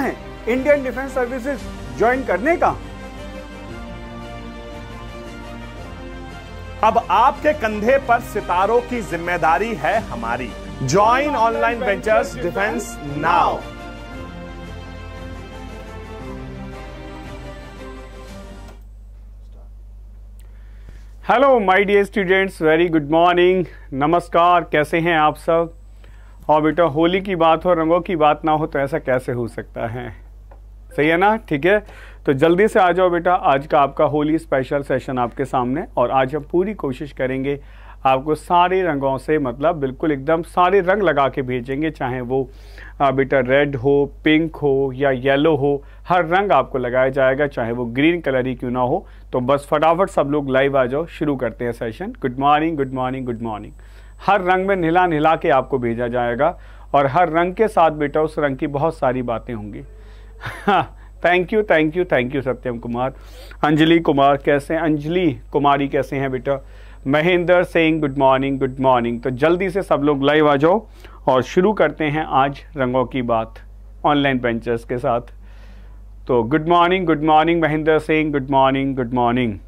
है Indian defence services join करने का अब आपके कंधे पर सितारों की जिम्मेदारी है हमारी join online ventures defence now hello my dear students very good morning नमस्कार कैसे हैं आप सब और बेटा होली की बात हो रंगों की बात ना हो तो ऐसा कैसे हो सकता है सही है ना ठीक है तो जल्दी से आ जाओ बेटा आज का आपका होली स्पेशल सेशन आपके सामने और आज हम पूरी कोशिश करेंगे आपको सारे रंगों से मतलब बिल्कुल एकदम सारे रंग लगा के भेजेंगे चाहे वो बेटा रेड हो पिंक हो या येलो हो हर रंग आपको लगाया जाएगा चाहे वो ग्रीन कलर ही क्यों ना हो तो बस फटाफट सब लोग लाइव आ जाओ शुरू करते हैं session good morning good morning good morning हर रंग में नीला नीला के आपको भेजा जाएगा और हर रंग के साथ बेटा उस रंग की बहुत सारी बातें होंगी thank you thank you thank you Satyam Kumar Anjali Kumar कैसे हैं अंजलि कुमारी कैसे हैं बेटा Mahendra Singh good morning good morning तो जल्दी से सब लोग लाइव आ जाओ और शुरू करते हैं आज रंगों की बात ऑनलाइन पेंचर्स के साथ तो good morning good morning Mahendra Singh good morning good morning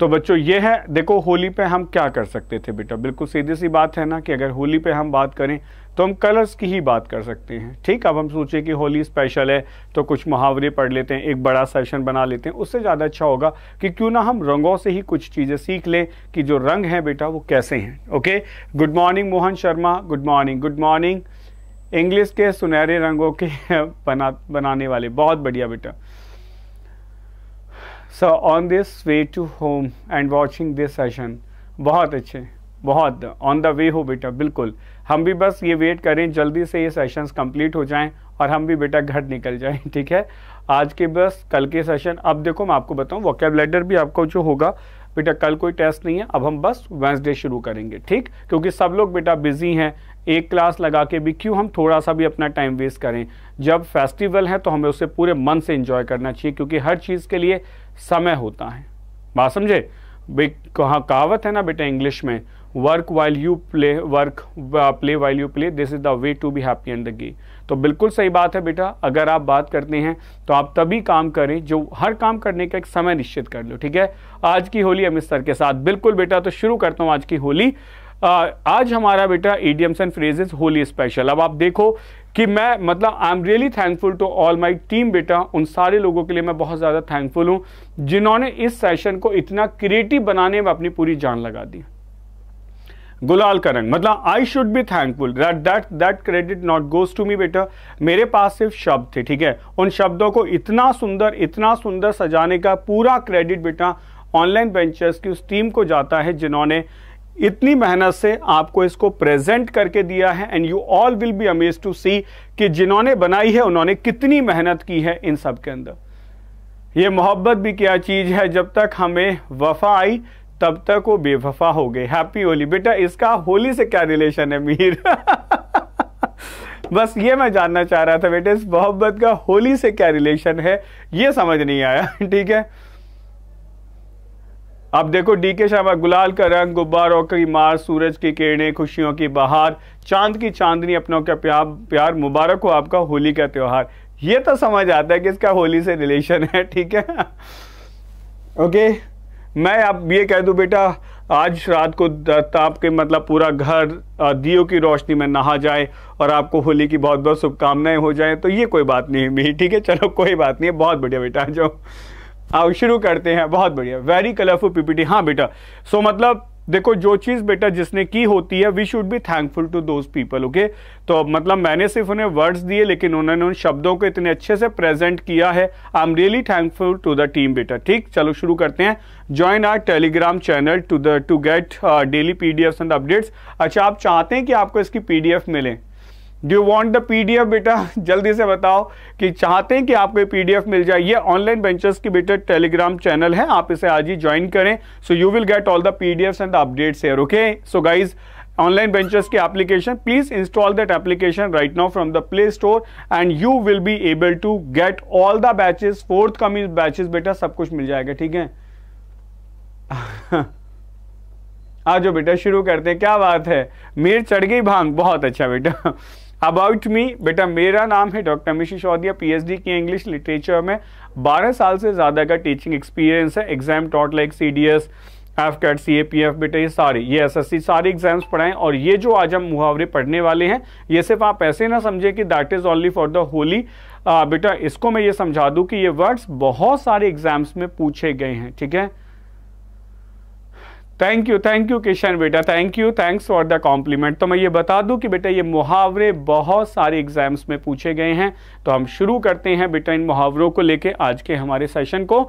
तो बच्चों ये है देखो होली पे हम क्या कर सकते थे बेटा बिल्कुल सीधी सी बात है ना कि अगर होली पे हम बात करें तो हम कलर्स की ही बात कर सकते हैं ठीक अब हम सोचें कि होली स्पेशल है तो कुछ मुहावरे पढ़ लेते हैं एक बड़ा सेशन बना लेते हैं उससे ज़्यादा अच्छा होगा कि क्यों ना हम रंगों से ही कुछ चीज़ें सीख लें कि जो रंग हैं बेटा वो कैसे हैं okay good morning Mohan Sharma good morning good morning English के सुनहरे रंगों के बना बनाने वाले बहुत बढ़िया बेटा so on this way to home and watching this session बहुत अच्छे बहुत ऑन द वे हो बेटा बिल्कुल हम भी बस ये वेट करें जल्दी से ये सेशंस कंप्लीट हो जाएं और हम भी बेटा घर निकल जाएं ठीक है आज के बस कल के सेशन अब देखो मैं आपको बताऊं लेटर भी आपको जो होगा बेटा कल कोई टेस्ट नहीं है अब हम बस वेंसडे शुरू करेंगे ठीक क्योंकि सब लोग बेटा बिजी हैं एक क्लास लगा के भी क्यों हम थोड़ा सा भी अपना टाइम वेस्ट करें जब फेस्टिवल है तो हमें उसे पूरे मन से इंजॉय करना चाहिए क्योंकि हर चीज़ के लिए समय होता है बात समझे कहा कहावत है ना बेटा इंग्लिश में work while you play work play while you play this is the way to be happy in the तो बिल्कुल सही बात है बेटा अगर आप बात करते हैं तो आप तभी काम करें जो हर काम करने का एक समय निश्चित कर लो ठीक है आज की होली अमित सर के साथ बिल्कुल बेटा तो शुरू करता हूँ आज की होली आज हमारा बेटा idioms and phrases Holi special अब आप देखो कि मैं मतलब I am really thankful to all my team बेटा उन सारे लोगों के लिए मैं बहुत ज़्यादा थैंकफुल हूँ जिन्होंने इस सेशन को इतना क्रिएटिव बनाने में अपनी पूरी जान लगा दी गुलाल का रंग मतलब I should be thankful that that that credit not goes to me बेटा मेरे पास सिर्फ शब्द थे ठीक है उन शब्दों को इतना सुंदर इतना सुंदर सजाने का पूरा क्रेडिट बेटा ऑनलाइन वेंचर्स की उस टीम को जाता है जिन्होंने इतनी मेहनत से आपको इसको प्रेजेंट करके दिया है and you all will be amaze to see कि जिन्होंने बनाई है उन्होंने कितनी मेहनत की है इन सब के अंदर ये मोहब्बत भी क्या चीज़ है जब तक हमें वफा आई तब तक वो बेवफा हो गई हैप्पी होली बेटा इसका होली से क्या रिलेशन है मीर बस ये मैं जानना चाह रहा था बेटे इस मोहब्बत का होली से क्या रिलेशन है ये समझ नहीं आया ठीक है अब देखो डी के शर्मा गुलाल का रंग गुब्बारों की मार सूरज की किरणें खुशियों की बहार चांद की चांदनी अपनों का प्यार प्यार मुबारक हो आपका होली का त्यौहार ये तो समझ आता है कि इसका होली से रिलेशन है ठीक है ओके मैं अब ये कह दूं बेटा आज रात को ताप के मतलब पूरा घर दियो की रोशनी में नहा जाए और आपको होली की बहुत बहुत शुभकामनाएं हो जाए तो ये कोई बात नहीं है मेरी ठीक है चलो कोई बात नहीं है बहुत बढ़िया बेटा जाओ आओ शुरू करते हैं बहुत बढ़िया वेरी कलरफुल पीपीटी हाँ बेटा सो so, मतलब देखो जो चीज बेटा जिसने की होती है we should be thankful to those people okay तो मतलब मैंने सिर्फ उन्हें वर्ड्स दिए लेकिन उन्होंने उन शब्दों को इतने अच्छे से प्रेजेंट किया है I am really thankful to the team बेटा ठीक चलो शुरू करते हैं join our Telegram channel to the to get daily PDF and updates अच्छा आप चाहते हैं कि आपको इसकी पीडीएफ मिले do you want the PDF बेटा जल्दी से बताओ कि चाहते हैं कि आपको पीडीएफ मिल जाए ये ऑनलाइन वेंचर्स की बेटा टेलीग्राम चैनल है आप इसे आज ही ज्वाइन करें so you will get all the PDFs and the updates here okay so guys Online Ventures की application please install that application right now from the Play Store and you will be able to get all the batches forthcoming batches बेटा सब कुछ मिल जाएगा ठीक है आ जाओ बेटा शुरू करते हैं क्या बात है मीर चढ़ गई भांग बहुत अच्छा बेटा अबाउट मी बेटा मेरा नाम है डॉक्टर मिशी एच पीएचडी की इंग्लिश लिटरेचर में 12 साल से ज़्यादा का टीचिंग एक्सपीरियंस है exam taught like C D S AFCAT C A P F बेटा ये सारी ये एस एस सी सारी एग्जाम्स पढ़ाएं और ये जो आज हम मुहावरे पढ़ने वाले हैं ये सिर्फ आप ऐसे ना समझें कि that is only for the Holi बेटा इसको मैं ये समझा दूँ कि ये वर्ड्स बहुत सारे एग्जाम्स में पूछे गए हैं ठीक है thank you thank you Kishan बेटा thank you thanks for the compliment तो मैं ये बता दूं कि बेटा ये मुहावरे बहुत सारे एग्जाम्स में पूछे गए हैं तो हम शुरू करते हैं बेटा इन मुहावरों को लेके आज के हमारे सेशन को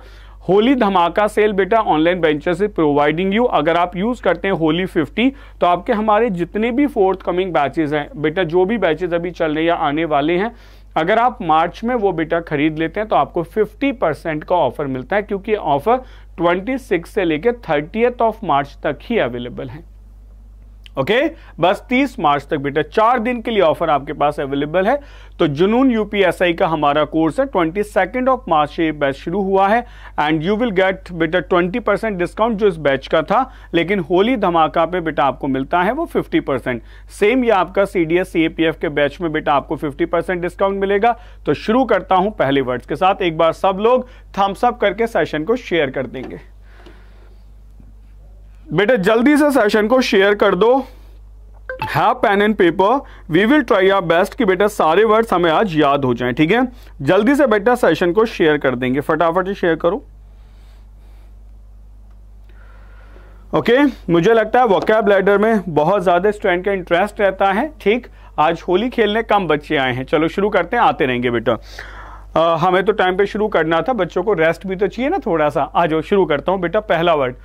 होली धमाका सेल बेटा ऑनलाइन बेंचर से प्रोवाइडिंग यू अगर आप यूज़ करते हैं होली 50 तो आपके हमारे जितने भी फोर्थ कमिंग बैचेज हैं बेटा जो भी बैचेज अभी चल रहे या आने वाले हैं अगर आप मार्च में वो बेटा खरीद लेते हैं तो आपको 50 परसेंट का ऑफर मिलता है क्योंकि ऑफर सिक्स से लेकर थर्टीएथ ऑफ मार्च तक ही अवेलेबल हैं ओके बस 30 मार्च तक बेटा चार दिन के लिए ऑफर आपके पास अवेलेबल है तो जुनून यूपीएसआई का हमारा कोर्स है ट्वेंटी सेकेंड ऑफ मार्च से बैच शुरू हुआ है एंड यू विल गेट बेटा 20 परसेंट डिस्काउंट जो इस बैच का था लेकिन होली धमाका पे बेटा आपको मिलता है वो 50 परसेंट सेम ये आपका सी डी के बैच में बेटा आपको 50 परसेंट डिस्काउंट मिलेगा तो शुरू करता हूं पहले वर्ड्स के साथ एक बार सब लोग थम्सअप करके सेशन को शेयर कर देंगे बेटे जल्दी से सेशन को शेयर कर दो have pen and paper we will try our best कि बेटा सारे वर्ड्स हमें आज याद हो जाएं ठीक है जल्दी से बेटा सेशन को शेयर कर देंगे फटाफट से शेयर करो ओके okay, मुझे लगता है वॉकैब लैडर में बहुत ज़्यादा स्टूडेंट का इंटरेस्ट रहता है ठीक आज होली खेलने कम बच्चे आए हैं चलो शुरू करते हैं आते रहेंगे बेटा हमें तो टाइम पे शुरू करना था बच्चों को रेस्ट भी तो चाहिए ना थोड़ा सा आ जाओ शुरू करता हूँ बेटा पहला word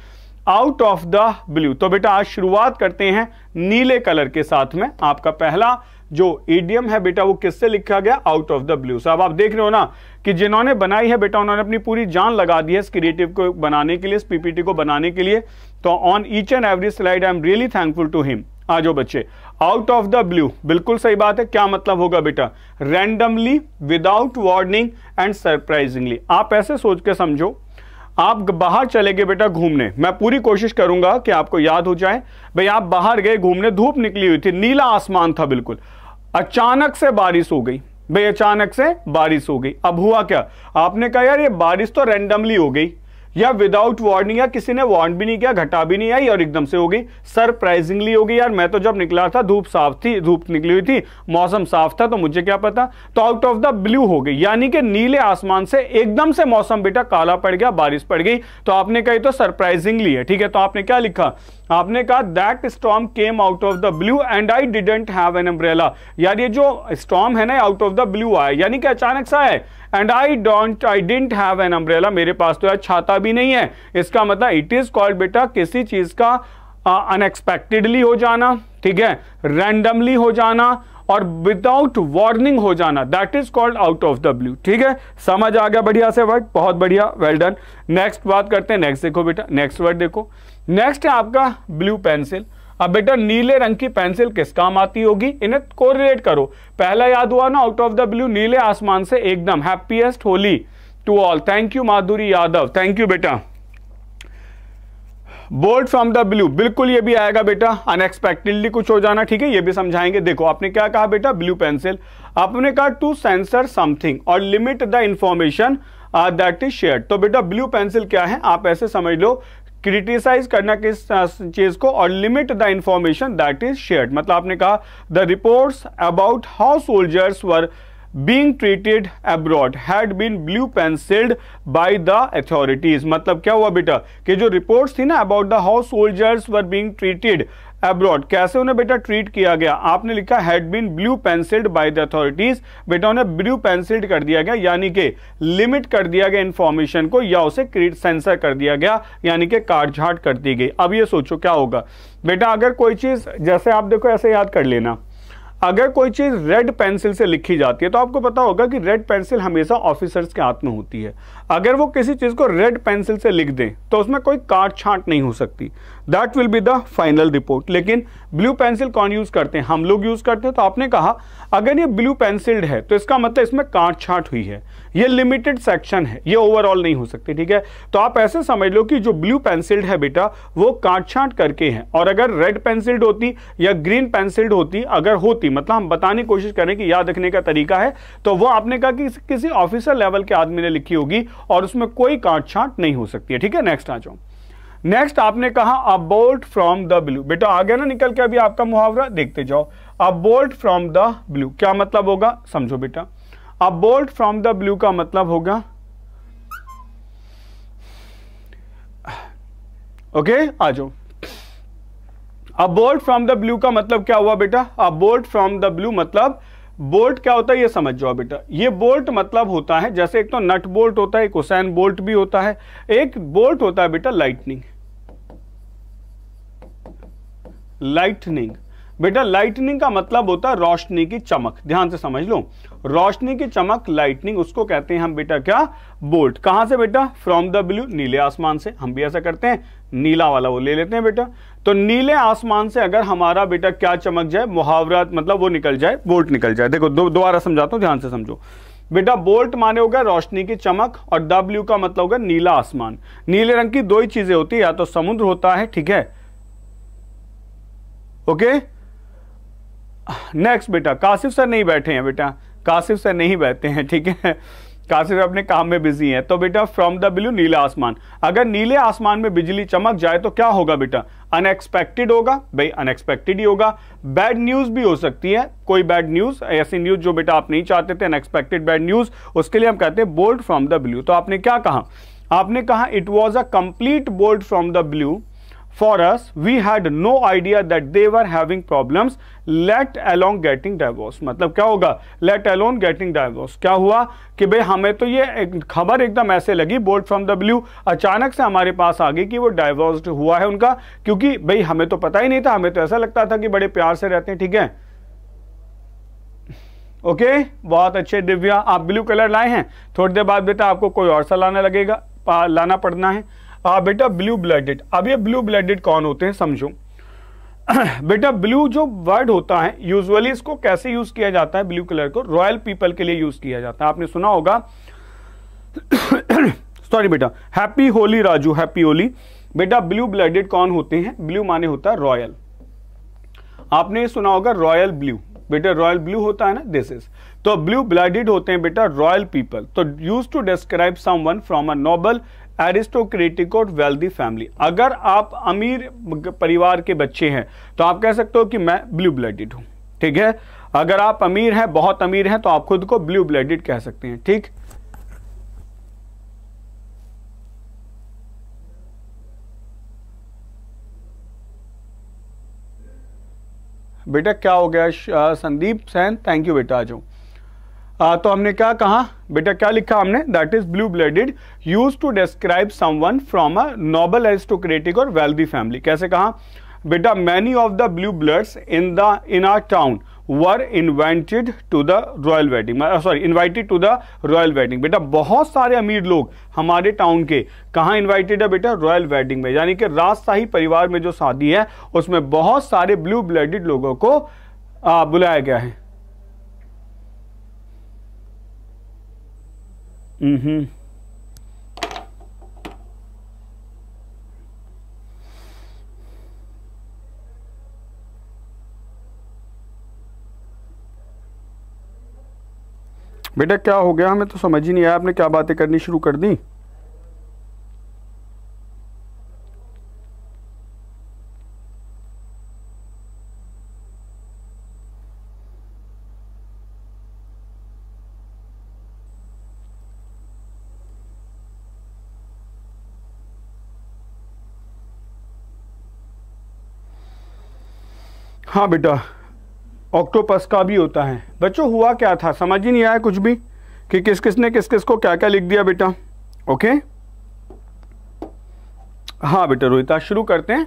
out of the blue तो बेटा आज शुरुआत करते हैं नीले कलर के साथ में आपका पहला जो एडियम है बेटा वो किससे लिखा गया आउट ऑफ द ब्लू अब आप देख रहे हो ना कि जिन्होंने बनाई है बेटा उन्होंने अपनी पूरी जान लगा दी है इस क्रिएटिव को बनाने के लिए इस पीपीटी को बनाने के लिए तो on each and every slide I am really thankful to him आ जाओ बच्चे आउट ऑफ द ब्लू बिल्कुल सही बात है क्या मतलब होगा बेटा randomly without warning and surprisingly आप ऐसे सोच के समझो आप बाहर चले गए बेटा घूमने मैं पूरी कोशिश करूंगा कि आपको याद हो जाए भाई आप बाहर गए घूमने धूप निकली हुई थी नीला आसमान था बिल्कुल अचानक से बारिश हो गई भाई अचानक से बारिश हो गई अब हुआ क्या आपने कहा यार ये बारिश तो रेंडमली हो गई या विदाउट वार्निंग या किसी ने वार्न भी नहीं किया घटा भी नहीं आई और एकदम से होगी सरप्राइजिंगली होगी यार मैं तो जब निकला था धूप साफ थी धूप निकली हुई थी मौसम साफ था तो मुझे क्या पता तो आउट ऑफ द ब्लू हो गई यानी कि नीले आसमान से एकदम से मौसम बेटा काला पड़ गया बारिश पड़ गई तो आपने कही तो सरप्राइजिंगली है ठीक है तो आपने क्या लिखा आपने कहा that storm came out of the blue and I didn't have an umbrella यार ये जो स्टॉम है ना आउट ऑफ द ब्लू आया यानी कि अचानक सा है and I don't I didn't have an umbrella मेरे पास तो यार छाता भी नहीं है इसका मतलब इट इज कॉल्ड बेटा किसी चीज का अनएक्सपेक्टेडली uh, हो जाना ठीक है रैंडमली हो जाना और विदाउट वार्निंग हो जाना that is called out of the blue ठीक है समझ आ गया बढ़िया से वर्ड बहुत बढ़िया वेल डन नेक्स्ट बात करते हैं नेक्स्ट देखो बेटा नेक्स्ट वर्ड देखो नेक्स्ट है आपका ब्लू पेंसिल अब बेटा नीले रंग की पेंसिल किस काम आती होगी इन्हें कोरिलेट करो पहला याद हुआ ना आउट ऑफ द ब्लू नीले आसमान से एकदम happiest Holi to all thank you Madhuri Yadav thank you बेटा बोर्ड फ्रॉम द ब्लू बिल्कुल ये भी आएगा बेटा अनएक्सपेक्टेडली कुछ हो जाना ठीक है ये भी समझाएंगे देखो आपने क्या कहा बेटा ब्लू पेंसिल आपने कहा to censor something or limit the information that is share तो बेटा ब्लू पेंसिल क्या है आप ऐसे समझ लो क्रिटिसाइज करना किस चीज को or limit the information that is share मतलब आपने कहा the reports about how soldiers were being treated abroad had been blue pencilled by the authorities मतलब क्या हुआ बेटा कि जो रिपोर्ट थी ना about the how soldiers were being treated abroad कैसे उन्हें बेटा ट्रीट किया गया आपने लिखा had been blue pencilled by the authorities बेटा उन्हें ब्लू पेंसिल्ड कर दिया गया यानी कि लिमिट कर दिया गया इंफॉर्मेशन को या उसे सेंसर कर दिया गया यानी कि काटझाट कर दी गई अब ये सोचो क्या होगा बेटा अगर कोई चीज जैसे आप देखो ऐसे याद कर लेना अगर कोई चीज़ रेड पेंसिल से लिखी जाती है तो आपको पता होगा कि रेड पेंसिल हमेशा ऑफिसर्स के हाथ में होती है अगर वो किसी चीज़ को रेड पेंसिल से लिख दें तो उसमें कोई काट छांट नहीं हो सकती that will be the final report लेकिन ब्लू पेंसिल कौन यूज़ करते हैं हम लोग यूज़ करते हैं तो आपने कहा अगर ये ब्लू पेंसिल्ड है तो इसका मतलब इसमें काट छांट हुई है ये लिमिटेड सेक्शन है ये ओवरऑल नहीं हो सकती ठीक है तो आप ऐसे समझ लो कि जो ब्लू पेंसिल्ड है बेटा वो काट छांट करके हैं और अगर रेड पेंसिल्ड होती या ग्रीन पेंसिल्ड होती अगर होती मतलब हम बताने की कोशिश करें कि याद रखने का तरीका है तो वो आपने कहा कि किसी ऑफिसर लेवल के आदमी ने लिखी होगी और उसमें कोई काट छांट नहीं हो सकती है ठीक है नेक्स्ट आ जाओ नेक्स्ट आपने कहा अबोल्ट फ्रॉम द ब्लू बेटा आ गया ना निकल के अभी आपका मुहावरा देखते जाओ अबोल्ट फ्रॉम द ब्लू क्या मतलब होगा समझो बेटा अबोल्ट फ्रॉम द ब्लू का मतलब होगा ओके आ जाओ अबोल्ट फ्रॉम द ब्लू का मतलब क्या हुआ बेटा अबोल्ट फ्रॉम द ब्लू मतलब बोल्ट क्या होता है ये समझ जाओ बेटा ये बोल्ट मतलब होता है जैसे एक तो नट बोल्ट होता है एक ओसैन बोल्ट भी होता है एक बोल्ट होता है बेटा लाइटनिंग लाइटनिंग बेटा लाइटनिंग का मतलब होता है रोशनी की चमक ध्यान से समझ लो रोशनी की चमक लाइटनिंग उसको कहते हैं हम बेटा क्या बोल्ट कहां से बेटा फ्रॉम द ब्लू नीले आसमान से हम भी ऐसा करते हैं नीला वाला वो ले लेते हैं बेटा तो नीले आसमान से अगर हमारा बेटा क्या चमक जाए मुहावरा मतलब वो निकल जाए बोल्ट निकल जाए देखो दोबारा समझाता हूँ ध्यान से समझो बेटा बोल्ट माने होगा रोशनी की चमक और डब्ल्यू का मतलब होगा नीला आसमान नीले रंग की दो ही चीजें होती है या तो समुद्र होता है ठीक है ओके नेक्स्ट बेटा काशिफ सर नहीं बैठे हैं बेटा काशिफ सर नहीं बैठे हैं ठीक है काशिफ अपने काम में बिजी हैं तो बेटा फ्रॉम द ब्लू नीला आसमान अगर नीले आसमान में बिजली चमक जाए तो क्या होगा बेटा अनएक्सपेक्टेड होगा भाई अनएक्सपेक्टेड ही होगा बैड न्यूज भी हो सकती है कोई बैड न्यूज ऐसी न्यूज जो बेटा आप नहीं चाहते थे अनएक्सपेक्टेड बैड न्यूज उसके लिए हम कहते हैं बोल्ड फ्रॉम द ब्लू तो आपने क्या कहा आपने कहा it was a complete bolt from the blue For us, we had no idea that they were having problems, let along getting divorced. मतलब क्या होगा let alone getting divorced. क्या हुआ कि भाई हमें तो ये एक खबर एकदम ऐसे लगी बोल्ड फ्रॉम द ब्लू अचानक से हमारे पास आ गई कि वो डाइवोर्स्ड हुआ है उनका क्योंकि भाई हमें तो पता ही नहीं था हमें तो ऐसा लगता था कि बड़े प्यार से रहते हैं ठीक है ओके okay? बहुत अच्छे दिव्या आप ब्लू कलर लाए हैं थोड़ी देर बाद बेटा आपको कोई और सा लाना लगेगा लाना पड़ना है आ हाँ, बेटा ब्लू ब्लडेड अब ये ब्लू ब्लडेड कौन होते हैं समझो बेटा ब्लू जो वर्ड होता है यूजुअली इसको कैसे यूज किया जाता है ब्लू कलर को रॉयल पीपल के लिए यूज किया जाता है आपने सुना होगा सॉरी बेटा हैप्पी होली राजू हैप्पी होली बेटा ब्लू ब्लडेड कौन होते हैं ब्लू माने होता है रॉयल आपने सुना होगा रॉयल ब्लू बेटा रॉयल ब्लू होता है ना दिस इज तो ब्लू ब्लडेड होते हैं बेटा रॉयल पीपल तो use to describe someone from a noble aristocratic or wealthy family अगर आप अमीर परिवार के बच्चे हैं तो आप कह सकते हो कि मैं ब्लू ब्लडेड हूं ठीक है अगर आप अमीर हैं बहुत अमीर हैं तो आप खुद को ब्लू ब्लडेड कह सकते हैं ठीक बेटा क्या हो गया संदीप सैन थैंक यू बेटा आ जाओ आ, तो हमने क्या कहा बेटा क्या लिखा हमने that is blue blooded use to describe someone from a noble aristocratic or wealthy family कैसे कहा बेटा many of the blue bloods in the in our town were invited to the royal wedding sorry invited to the royal wedding बेटा बहुत सारे अमीर लोग हमारे town के कहाँ इन्वाइटेड है बेटा रॉयल वेडिंग में यानी कि राजशाही परिवार में जो शादी है उसमें बहुत सारे ब्लू ब्लडेड लोगों को आ, बुलाया गया है Mm-hmm. बेटा क्या हो गया हमें तो समझ ही नहीं आया आपने क्या बातें करनी शुरू कर दी हाँ बेटा ऑक्टोपस का भी होता है बच्चों हुआ क्या था समझ ही नहीं आया कुछ भी कि किस किस ने किस किस को क्या क्या लिख दिया बेटा ओके हाँ बेटा रोहिता शुरू करते हैं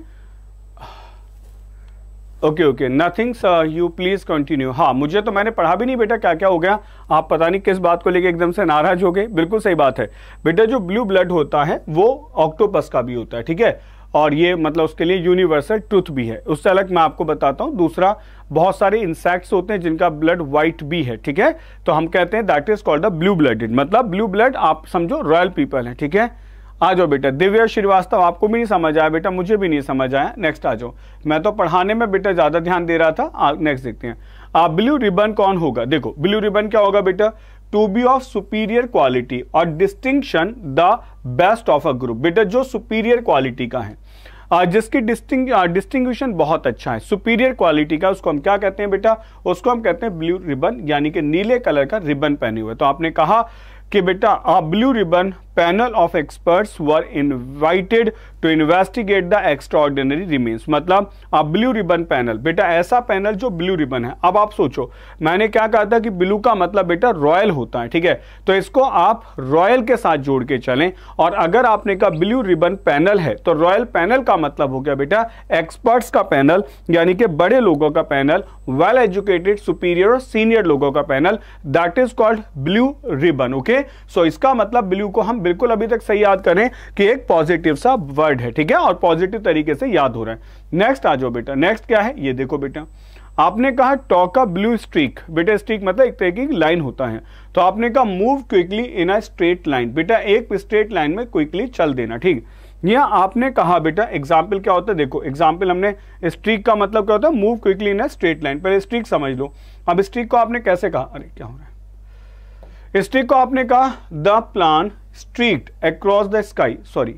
okay okay nothing you please continue हाँ मुझे तो मैंने पढ़ा भी नहीं बेटा क्या क्या हो गया आप पता नहीं किस बात को लेके एकदम से नाराज हो गए बिल्कुल सही बात है बेटा जो ब्लू ब्लड होता है वो ऑक्टोपस का भी होता है ठीक है और ये मतलब उसके लिए यूनिवर्सल ट्रूथ भी है उससे अलग मैं आपको बताता हूँ दूसरा बहुत सारे इंसेक्ट्स होते हैं जिनका ब्लड व्हाइट भी है ठीक है तो हम कहते हैं that is called the blue blooded मतलब ब्लू ब्लड आप समझो रॉयल पीपल है ठीक है आ जाओ बेटा दिव्या श्रीवास्तव आपको भी नहीं समझ आया बेटा मुझे भी नहीं समझ आया नेक्स्ट आ जाओ मैं तो पढ़ाने में बेटा ज़्यादा ध्यान दे रहा था नेक्स्ट देखते हैं आप ब्लू रिबन कौन होगा देखो ब्लू रिबन क्या होगा बेटा to be of superior quality or distinction the best of a group बेटा जो सुपीरियर क्वालिटी का है जिसकी डिस्टिंग डिस्टिंग्विशन बहुत अच्छा है सुपीरियर क्वालिटी का उसको हम क्या कहते हैं बेटा उसको हम कहते हैं ब्लू रिबन यानी कि नीले कलर का रिबन पहने हुए तो आपने कहा कि बेटा आप blue ribbon panel of experts were invited to investigate the extraordinary remains मतलब अब ब्लू रिबन पैनल बेटा ऐसा पैनल जो ब्लू रिबन है अब आप सोचो मैंने क्या कहा था कि ब्लू का मतलब बेटा रॉयल होता है ठीक है तो इसको आप रॉयल के साथ जोड़ के चलें और अगर आपने कहा ब्लू रिबन पैनल है तो रॉयल पैनल का मतलब हो गया बेटा एक्सपर्ट्स का पैनल यानी कि बड़े लोगों का पैनल वेल एजुकेटेड सुपीरियर और सीनियर लोगों का panel that is called blue ribbon okay so इसका मतलब ब्लू को हम बिल्कुल अभी तक सही याद करें कि एक पॉजिटिव सा वर्ड है ठीक है और पॉजिटिव तरीके से याद हो रहा है नेक्स्ट आ जाओ बेटा नेक्स्ट क्या है ये देखो बेटा आपने कहा टॉका ब्लू स्ट्रीक बेटा स्ट्रीक मतलब एक तरह की लाइन होता है तो आपने कहा move quickly in a straight line बेटा एक स्ट्रेट लाइन में क्विकली चल देना ठीक या आपने कहा बेटा एग्जाम्पल क्या होता है देखो एग्जाम्पल हमने स्ट्रीक का मतलब क्या होता है move quickly in a straight line पहले स्ट्रीक समझ लो अब स्ट्रीक को आपने कैसे कहा अरे क्या हो रहा है स्ट्रीक को आपने कहा the plan street across the sky sorry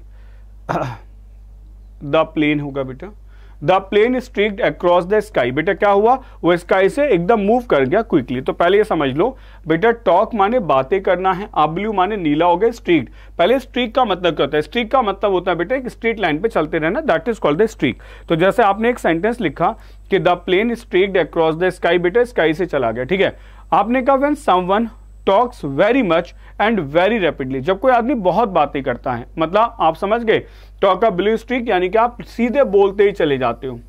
the plane होगा बेटा the plane streaked across the sky बेटा क्या हुआ वो स्काई से एकदम मूव कर गया क्विकली तो पहले ये समझ लो बेटा टॉक माने बातें करना है आबलू माने नीला हो गया स्ट्रीक पहले स्ट्रीक का मतलब क्या होता है स्ट्रीक का मतलब होता है बेटा एक स्ट्रीट लाइन पे चलते रहना that is called the streak तो जैसे आपने एक सेंटेंस लिखा कि the plane streaked across the sky बेटा स्काई से चला गया ठीक है आपने कहा when someone talks very much and very rapidly जब कोई आदमी बहुत बातें करता है मतलब आप समझ गए टॉक अ ब्लू स्ट्रीक यानी कि आप सीधे बोलते ही चले जाते हो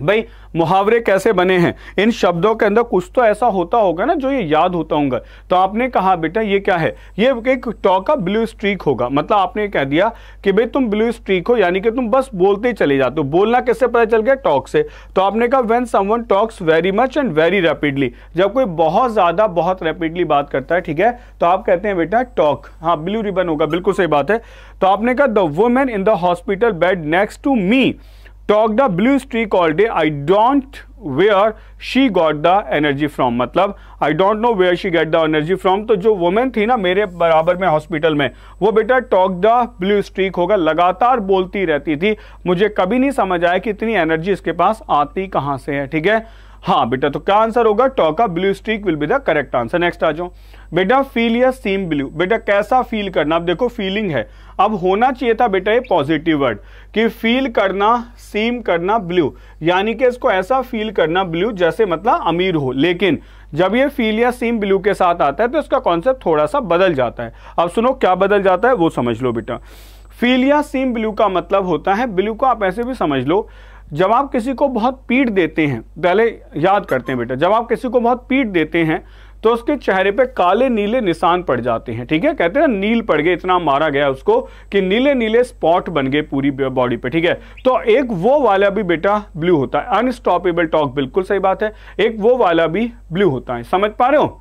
भाई मुहावरे कैसे बने हैं इन शब्दों के अंदर कुछ तो ऐसा होता होगा ना जो ये याद होता होगा तो आपने कहा बेटा ये क्या है ये एक टॉ का ब्लू स्ट्रीक होगा मतलब आपने कह दिया कि भाई तुम ब्लू स्ट्रीक हो यानी कि तुम बस बोलते ही चले जाते हो बोलना कैसे पता चल गया टॉक से तो आपने कहा when someone talks very much and very rapidly जब कोई बहुत ज़्यादा बहुत रैपिडली बात करता है ठीक है तो आप कहते हैं बेटा टॉक हाँ ब्लू रिबन होगा बिल्कुल सही बात है तो आपने कहा the women in the hospital bed next to me talk the blue streak all day I don't where she got the energy from मतलब I don't know where she get the energy from तो जो women थी ना मेरे बराबर में hospital में वो बेटा टॉक द ब्लू स्ट्रीक होगा लगातार बोलती रहती थी मुझे कभी नहीं समझ आया कि इतनी एनर्जी इसके पास आती कहाँ से है ठीक है हाँ बेटा तो क्या आंसर होगा a blue streak will be the correct answer next आ जाओ बेटा फील या सीम ब्लू बेटा कैसा फील करना अब देखो फीलिंग है अब होना चाहिए था बेटा ये पॉजिटिव वर्ड कि फील करना सीम करना ब्लू यानी कि इसको ऐसा फील करना ब्लू जैसे मतलब अमीर हो लेकिन जब ये फील या सीम ब्लू के साथ आता है तो इसका कॉन्सेप्ट थोड़ा सा बदल जाता है अब सुनो क्या बदल जाता है वो समझ लो बेटा फील या सीम ब्लू का मतलब होता है ब्लू को आप ऐसे भी समझ लो जब आप किसी को बहुत पीट देते हैं पहले याद करते हैं बेटा जब आप किसी को बहुत पीट देते हैं तो उसके चेहरे पे काले नीले निशान पड़ जाते हैं ठीक है कहते हैं नील पड़ गए इतना मारा गया उसको कि नीले नीले स्पॉट बन गए पूरी बॉडी पे ठीक है तो एक वो वाला भी बेटा ब्लू होता है अनस्टॉपेबल टॉक बिल्कुल सही बात है एक वो वाला भी ब्लू होता है समझ पा रहे हो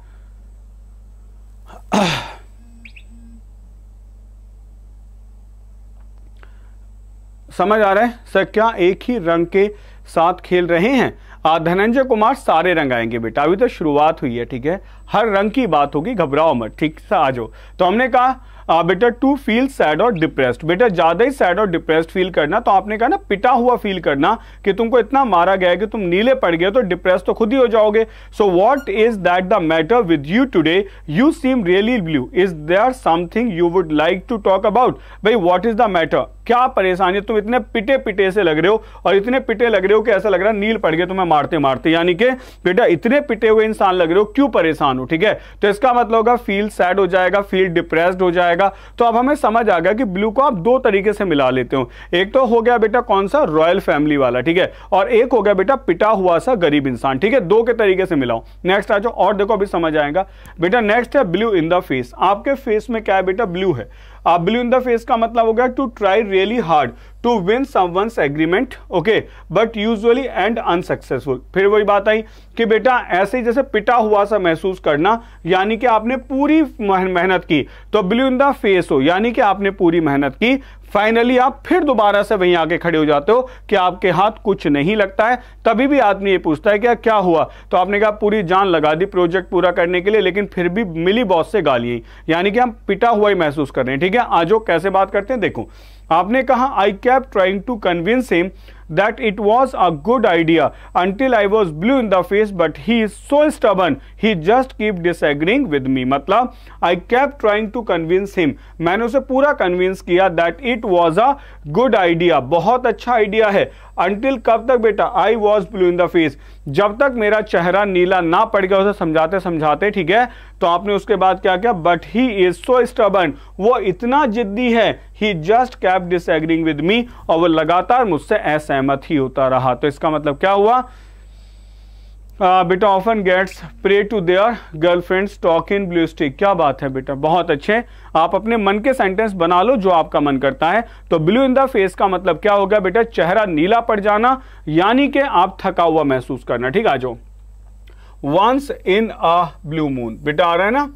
समझ आ रहा है सर क्या एक ही रंग के साथ खेल रहे हैं धनंजय कुमार सारे रंग आएंगे बेटा अभी तो शुरुआत हुई है ठीक है हर रंग की बात होगी घबराओ मत ठीक से आ जाओ तो हमने कहा बेटा टू फील सैड और डिप्रेस्ड बेटा ज़्यादा ही सैड और डिप्रेस्ड फील करना तो आपने कहा ना पिटा हुआ फील करना कि तुमको इतना मारा गया कि तुम नीले पड़ गए तो डिप्रेस तो खुद ही हो जाओगे so what is that the matter with you today you seem really blue is there something you would like to talk about भाई वॉट इज द मैटर क्या परेशानी तुम इतने पिटे पिटे से लग रहे हो और इतने पिटे लग रहे हो कि ऐसा लग रहा है नील पड़ गए तुम्हें मारते मारते यानी कि बेटा इतने पिटे हुए इंसान लग रहे हो क्यों परेशान हो ठीक है तो इसका मतलब होगा फील सैड हो जाएगा फील डिप्रेस्ड हो जाएगा तो अब हमें समझ आ गया कि ब्लू को आप दो तरीके से मिला लेते हो एक तो हो गया बेटा कौन सा रॉयल फैमिली वाला ठीक है और एक हो गया बेटा पिटा हुआ सा गरीब इंसान ठीक है दो के तरीके से मिलाओ नेक्स्ट आ जाओ और देखो अभी समझ आएगा बेटा नेक्स्ट है ब्लू इन द फेस आपके फेस में क्या है बेटा ब्लू है ब्लू इन द फेस का मतलब हो गया to try really hard to win someone's agreement okay but usually end unsuccessful फिर वही बात आई कि बेटा ऐसे ही जैसे पिटा हुआ सा महसूस करना यानी कि आपने पूरी मेहनत की तो ब्लू इन द फेस हो यानी कि आपने पूरी मेहनत की फाइनली आप फिर दोबारा से वहीं आके खड़े हो जाते हो कि आपके हाथ कुछ नहीं लगता है तभी भी आदमी ये पूछता है कि क्या हुआ तो आपने कहा पूरी जान लगा दी प्रोजेक्ट पूरा करने के लिए लेकिन फिर भी मिली बॉस से गाली यानी कि हम पिटा हुआ ही महसूस कर रहे हैं ठीक है आजो कैसे बात करते हैं देखो आपने कहा I kept trying to convince him that it was a good idea until I was blue in the face but he is so stubborn he just keep disagreeing with me matlab I kept trying to convince him maine use pura convince kiya that it was a good idea bahut acha idea hai until kab tak beta i was blue in the face jab tak mera chehra neela na pad gaya उसे samjhate samjhate theek hai to aapne uske baad kya kiya but he is so stubborn wo itna जिद्दी hai he just kept disagreeing with me aur wo lagatar mujhse aise सहमत ही होता रहा तो इसका मतलब क्या हुआ बेटा often gets pray to their girlfriends talk in blue stick क्या बात है बेटा बहुत अच्छे आप अपने मन के सेंटेंस बना लो जो आपका मन करता है तो ब्लू इन द फेस का मतलब क्या हो गया बेटा चेहरा नीला पड़ जाना यानी कि आप थका हुआ महसूस करना ठीक आ जाओ once in a blue moon बेटा आ रहा है ना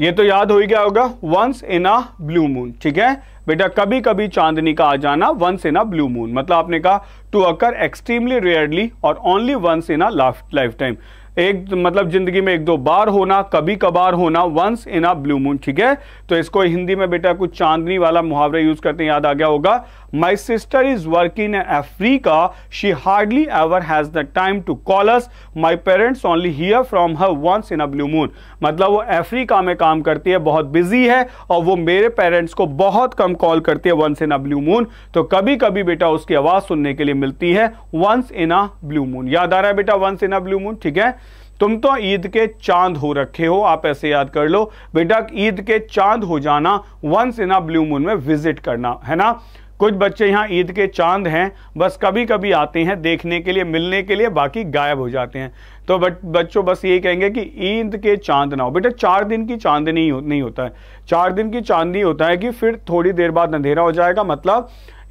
ये तो याद हो ही गया होगा once in a blue moon ठीक है बेटा कभी कभी चांदनी का आ जाना once in a blue moon मतलब आपने कहा to occur extremely rarely or only once in a lifetime एक मतलब जिंदगी में एक दो बार होना कभी कभार होना once in a blue moon ठीक है तो इसको हिंदी में बेटा कुछ चांदनी वाला मुहावरा यूज करते हैं याद आ गया होगा My sister is working in Africa. She hardly ever has the time to call us. My parents only hear from her once in a blue moon. मतलब वो अफ्रीका में काम करती है बहुत बिजी है और वो मेरे पेरेंट्स को बहुत कम कॉल करती है once in a blue moon तो कभी कभी बेटा उसकी आवाज़ सुनने के लिए मिलती है once in a blue moon याद आ रहा है बेटा once in a blue moon ठीक है तुम तो ईद के चांद हो रखे हो आप ऐसे याद कर लो बेटा ईद के चांद हो जाना once in a blue moon में विजिट करना है ना कुछ बच्चे यहाँ ईद के चांद हैं बस कभी कभी आते हैं देखने के लिए मिलने के लिए बाकी गायब हो जाते हैं तो बट बच्चों बस ये कहेंगे कि ईद के चांद ना हो बेटा चार दिन की चांदनी हो, नहीं होता है चार दिन की चांदनी होता है कि फिर थोड़ी देर बाद अंधेरा हो जाएगा मतलब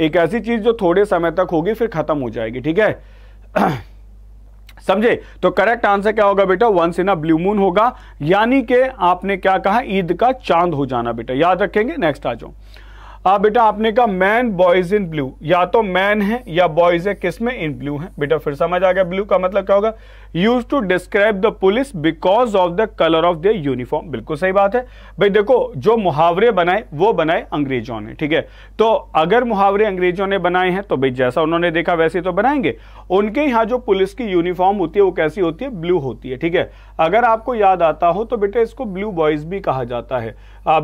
एक ऐसी चीज़ जो थोड़े समय तक होगी फिर ख़त्म हो जाएगी ठीक है समझे तो करेक्ट आंसर क्या होगा बेटा once in a blue moon होगा यानी कि आपने क्या कहा ईद का चांद हो जाना बेटा याद रखेंगे नेक्स्ट आ जाओ आप हाँ बेटा आपने कहा मैन बॉयज इन ब्लू या तो मैन है या बॉयज है किसमें इन ब्लू है बेटा फिर समझ आ गया ब्लू का मतलब क्या होगा use to describe the police because of the colour of the uniform बिल्कुल सही बात है भाई देखो जो मुहावरे बनाए वो बनाए अंग्रेजों ने ठीक है तो अगर मुहावरे अंग्रेजों ने बनाए हैं तो भाई जैसा उन्होंने देखा वैसे तो बनाएंगे उनके यहां जो पुलिस की यूनिफॉर्म होती है वो कैसी होती है ब्लू होती है ठीक है अगर आपको याद आता हो तो बेटा इसको ब्लू बॉयज भी कहा जाता है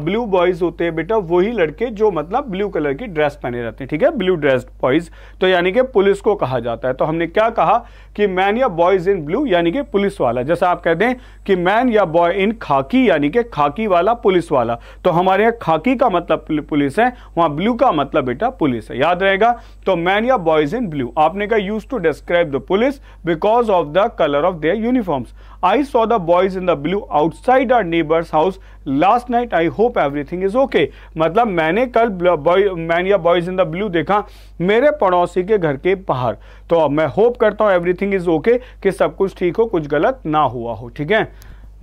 ब्लू बॉयज होते हैं बेटा वही लड़के जो मतलब ब्लू कलर की ड्रेस पहने रहते हैं ठीक है ब्लू ड्रेस बॉयज तो यानी कि पुलिस को कहा जाता है तो हमने क्या कहा कि मैन या बॉयज इन ब्लू ब्लू यानी कि पुलिस वाला जैसा आप कहते हैं कि मैन या बॉय इन खाकी यानी कि खाकी वाला पुलिस वाला तो हमारे यहाँ खाकी का मतलब पुलिस है वहाँ ब्लू का मतलब बेटा पुलिस है याद रहेगा तो मैन या बॉयज इन ब्लू आपने कहा use to describe the police because of the colour of their uniforms I saw the boys in the blue outside our neighbor's house last night. I hope everything is okay. मतलब मैंने कल boy man या boys in the blue देखा मेरे पड़ोसी के घर के बाहर तो अब मैं होप करता हूँ एवरीथिंग इज ओके कि सब कुछ ठीक हो कुछ गलत ना हुआ हो ठीक है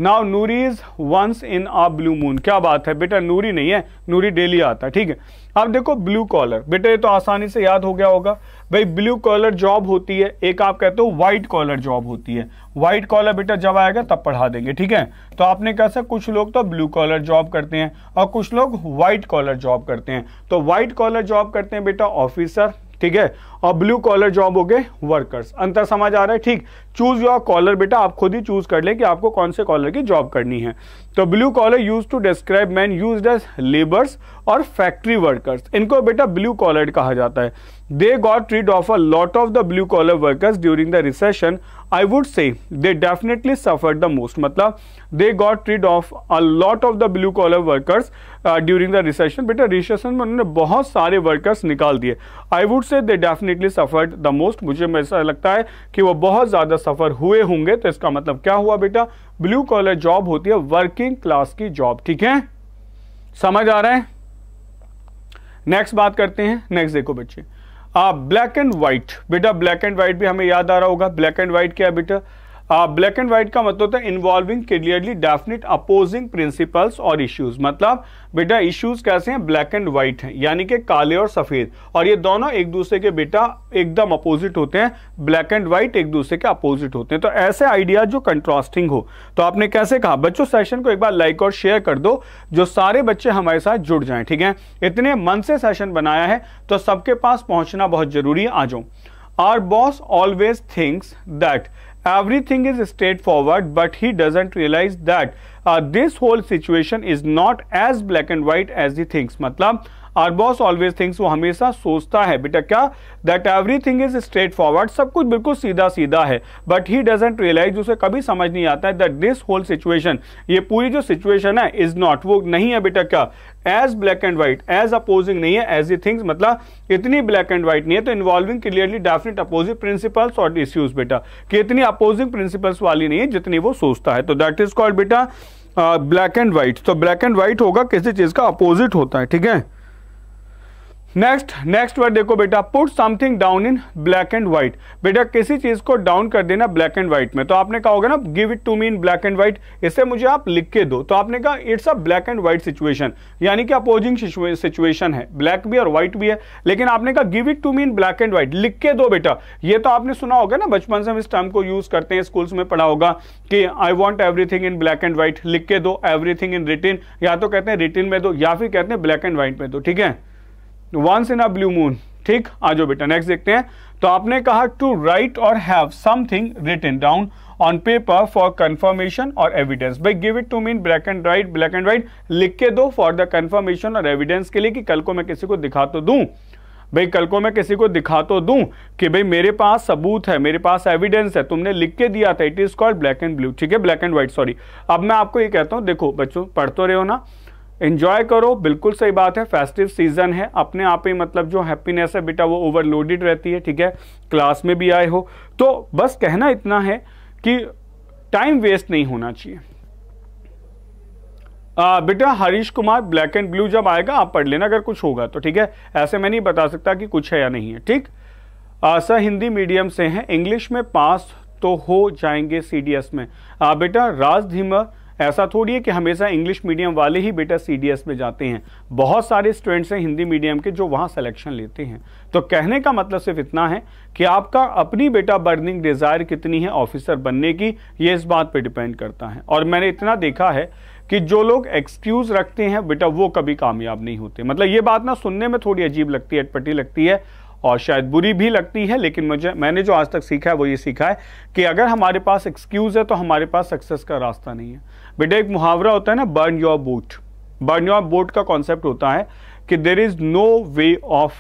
now Noori is once in a blue moon क्या बात है बेटा नूरी नहीं है नूरी डेली आता है ठीक है अब देखो ब्लू कॉलर बेटा ये तो आसानी से याद हो गया होगा भाई ब्लू कॉलर जॉब होती है एक आप कहते हो व्हाइट कॉलर जॉब होती है व्हाइट कॉलर बेटा जब आएगा तब पढ़ा देंगे ठीक है तो आपने कहा सर कुछ लोग तो ब्लू कॉलर जॉब करते हैं और कुछ लोग व्हाइट कॉलर जॉब करते हैं तो व्हाइट कॉलर जॉब करते हैं बेटा ऑफिसर ठीक है और ब्लू कॉलर जॉब हो गए वर्कर्स अंतर समझ आ रहा है ठीक चूज योर कॉलर बेटा आप खुद ही चूज कर लें कि आपको कौन से कॉलर की जॉब करनी है तो blue collar use to describe man use as labours or factory workers इनको बेटा ब्लू कॉलर कहा जाता है they got tired of a lot of the blue collar workers during the recession I would say they definitely suffer the most मतलब they got tired of a lot of the blue collar workers during the recession बेटा recession में उन्होंने बहुत सारे workers निकाल दिए I would say they definitely suffer the most मुझे ऐसा लगता है कि वो बहुत ज़्यादा सफ़र हुए होंगे तो इसका मतलब क्या हुआ बेटा ब्लू कॉलर जॉब होती है वर्किंग क्लास की जॉब ठीक है समझ आ रहा है नेक्स्ट बात करते हैं नेक्स्ट देखो बच्चे ब्लैक एंड व्हाइट बेटा ब्लैक एंड व्हाइट भी हमें याद आ रहा होगा ब्लैक एंड व्हाइट क्या बेटा ब्लैक एंड व्हाइट का मतलब होता है involving clearly definite opposing principles or issues मतलब बेटा इश्यूज कैसे हैं ब्लैक एंड व्हाइट हैं यानी कि काले और सफेद और ये दोनों एक दूसरे के बेटा एकदम अपोजिट होते हैं ब्लैक एंड व्हाइट एक दूसरे के अपोजिट होते हैं तो ऐसे आइडिया जो कंट्रास्टिंग हो तो आपने कैसे कहा बच्चों सेशन को एक बार लाइक और शेयर कर दो जो सारे बच्चे हमारे साथ जुड़ जाए ठीक है इतने मन से सेशन बनाया है तो सबके पास पहुंचना बहुत जरूरी है आ जाओ our boss always thinks that everything is straightforward but he doesn't realize that uh, this whole situation is not as black and white as he thinks मतलब आर बॉस ऑलवेज थिंग्स वो हमेशा सोचता है बेटा क्या that everything is straightforward सब कुछ बिल्कुल सीधा सीधा है बट ही डजेंट रियलाइज उसे कभी समझ नहीं आता है दैट दिस होल सिचुएशन ये पूरी जो सिचुएशन है इज नॉट वो नहीं है बेटा क्या as black and white as opposing नहीं है एज ई थिंग्स मतलब इतनी ब्लैक एंड व्हाइट नहीं है तो involving clearly definite opposite principles or issues बेटा कि इतनी अपोजिंग प्रिंसिपल्स वाली नहीं है जितनी वो सोचता है तो दैट इज कॉल्ड बेटा ब्लैक एंड व्हाइट तो ब्लैक एंड व्हाइट होगा किसी चीज का अपोजिट होता है ठीक है नेक्स्ट नेक्स्ट वर्ड देखो बेटा put something down in black and white बेटा किसी चीज को डाउन कर देना ब्लैक एंड व्हाइट में तो आपने कहा होगा ना give it to me in black and white इसे मुझे आप लिख के दो तो आपने कहा it's a black and white situation यानी कि अपोजिंग सिचुएशन है ब्लैक भी और व्हाइट भी है लेकिन आपने कहा give it to me in black and white लिख के दो बेटा ये तो आपने सुना होगा ना बचपन से हम इस टर्म को यूज करते हैं स्कूल्स में पढ़ा होगा कि I want everything in black and white लिख के दो एवरीथिंग इन रिटिन या तो कहते हैं रिटिन में दो या फिर कहते हैं ब्लैक एंड व्हाइट में दो ठीक है once in a blue moon ठीक आ जाओ बेटा नेक्स्ट देखते हैं तो आपने कहा to write or have something written down on paper for confirmation or evidence भाई give it to me in black and white black and white लिख के दो for the confirmation or evidence के लिए कि कल को मैं किसी को दिखा तो दूं भाई कल को मैं किसी को दिखा तो दूं कि भाई मेरे पास सबूत है मेरे पास एविडेंस है तुमने लिख के दिया था it is called black and blue ठीक है ब्लैक एंड व्हाइट सॉरी अब मैं आपको ये कहता हूँ देखो बच्चों पढ़ तो रहे हो ना एंजॉय करो बिल्कुल सही बात है फेस्टिव सीजन है अपने आप ही मतलब जो हैप्पीनेस है बेटा वो ओवरलोडेड रहती है ठीक है क्लास में भी आए हो तो बस कहना इतना है कि टाइम वेस्ट नहीं होना चाहिए बेटा Harish Kumar black and blue जब आएगा आप पढ़ लेना अगर कुछ होगा तो ठीक है ऐसे मैं नहीं बता सकता कि कुछ है या नहीं है ठीक सर हिंदी मीडियम से हैं इंग्लिश में पास तो हो जाएंगे सीडीएस में आ, बेटा राज धीमर ऐसा थोड़ी है कि हमेशा इंग्लिश मीडियम वाले ही बेटा एस में जाते हैं बहुत सारे स्टूडेंट्स हैं हिंदी मीडियम के जो वहाँ सेलेक्शन लेते हैं तो कहने का मतलब सिर्फ इतना है कि आपका अपनी बेटा बर्निंग डिज़ायर कितनी है ऑफिसर बनने की ये इस बात पर डिपेंड करता है और मैंने इतना देखा है कि जो लोग एक्सक्यूज रखते हैं बेटा वो कभी कामयाब नहीं होते मतलब ये बात ना सुनने में थोड़ी अजीब लगती है अटपटी लगती है और शायद बुरी भी लगती है लेकिन मुझे मैंने जो आज तक सीखा है वो ये सीखा है कि अगर हमारे पास एक्सक्यूज़ है तो हमारे पास सक्सेस का रास्ता नहीं है बेटा एक मुहावरा होता है ना burn your boat burn your boat का कॉन्सेप्ट होता है कि there is no way of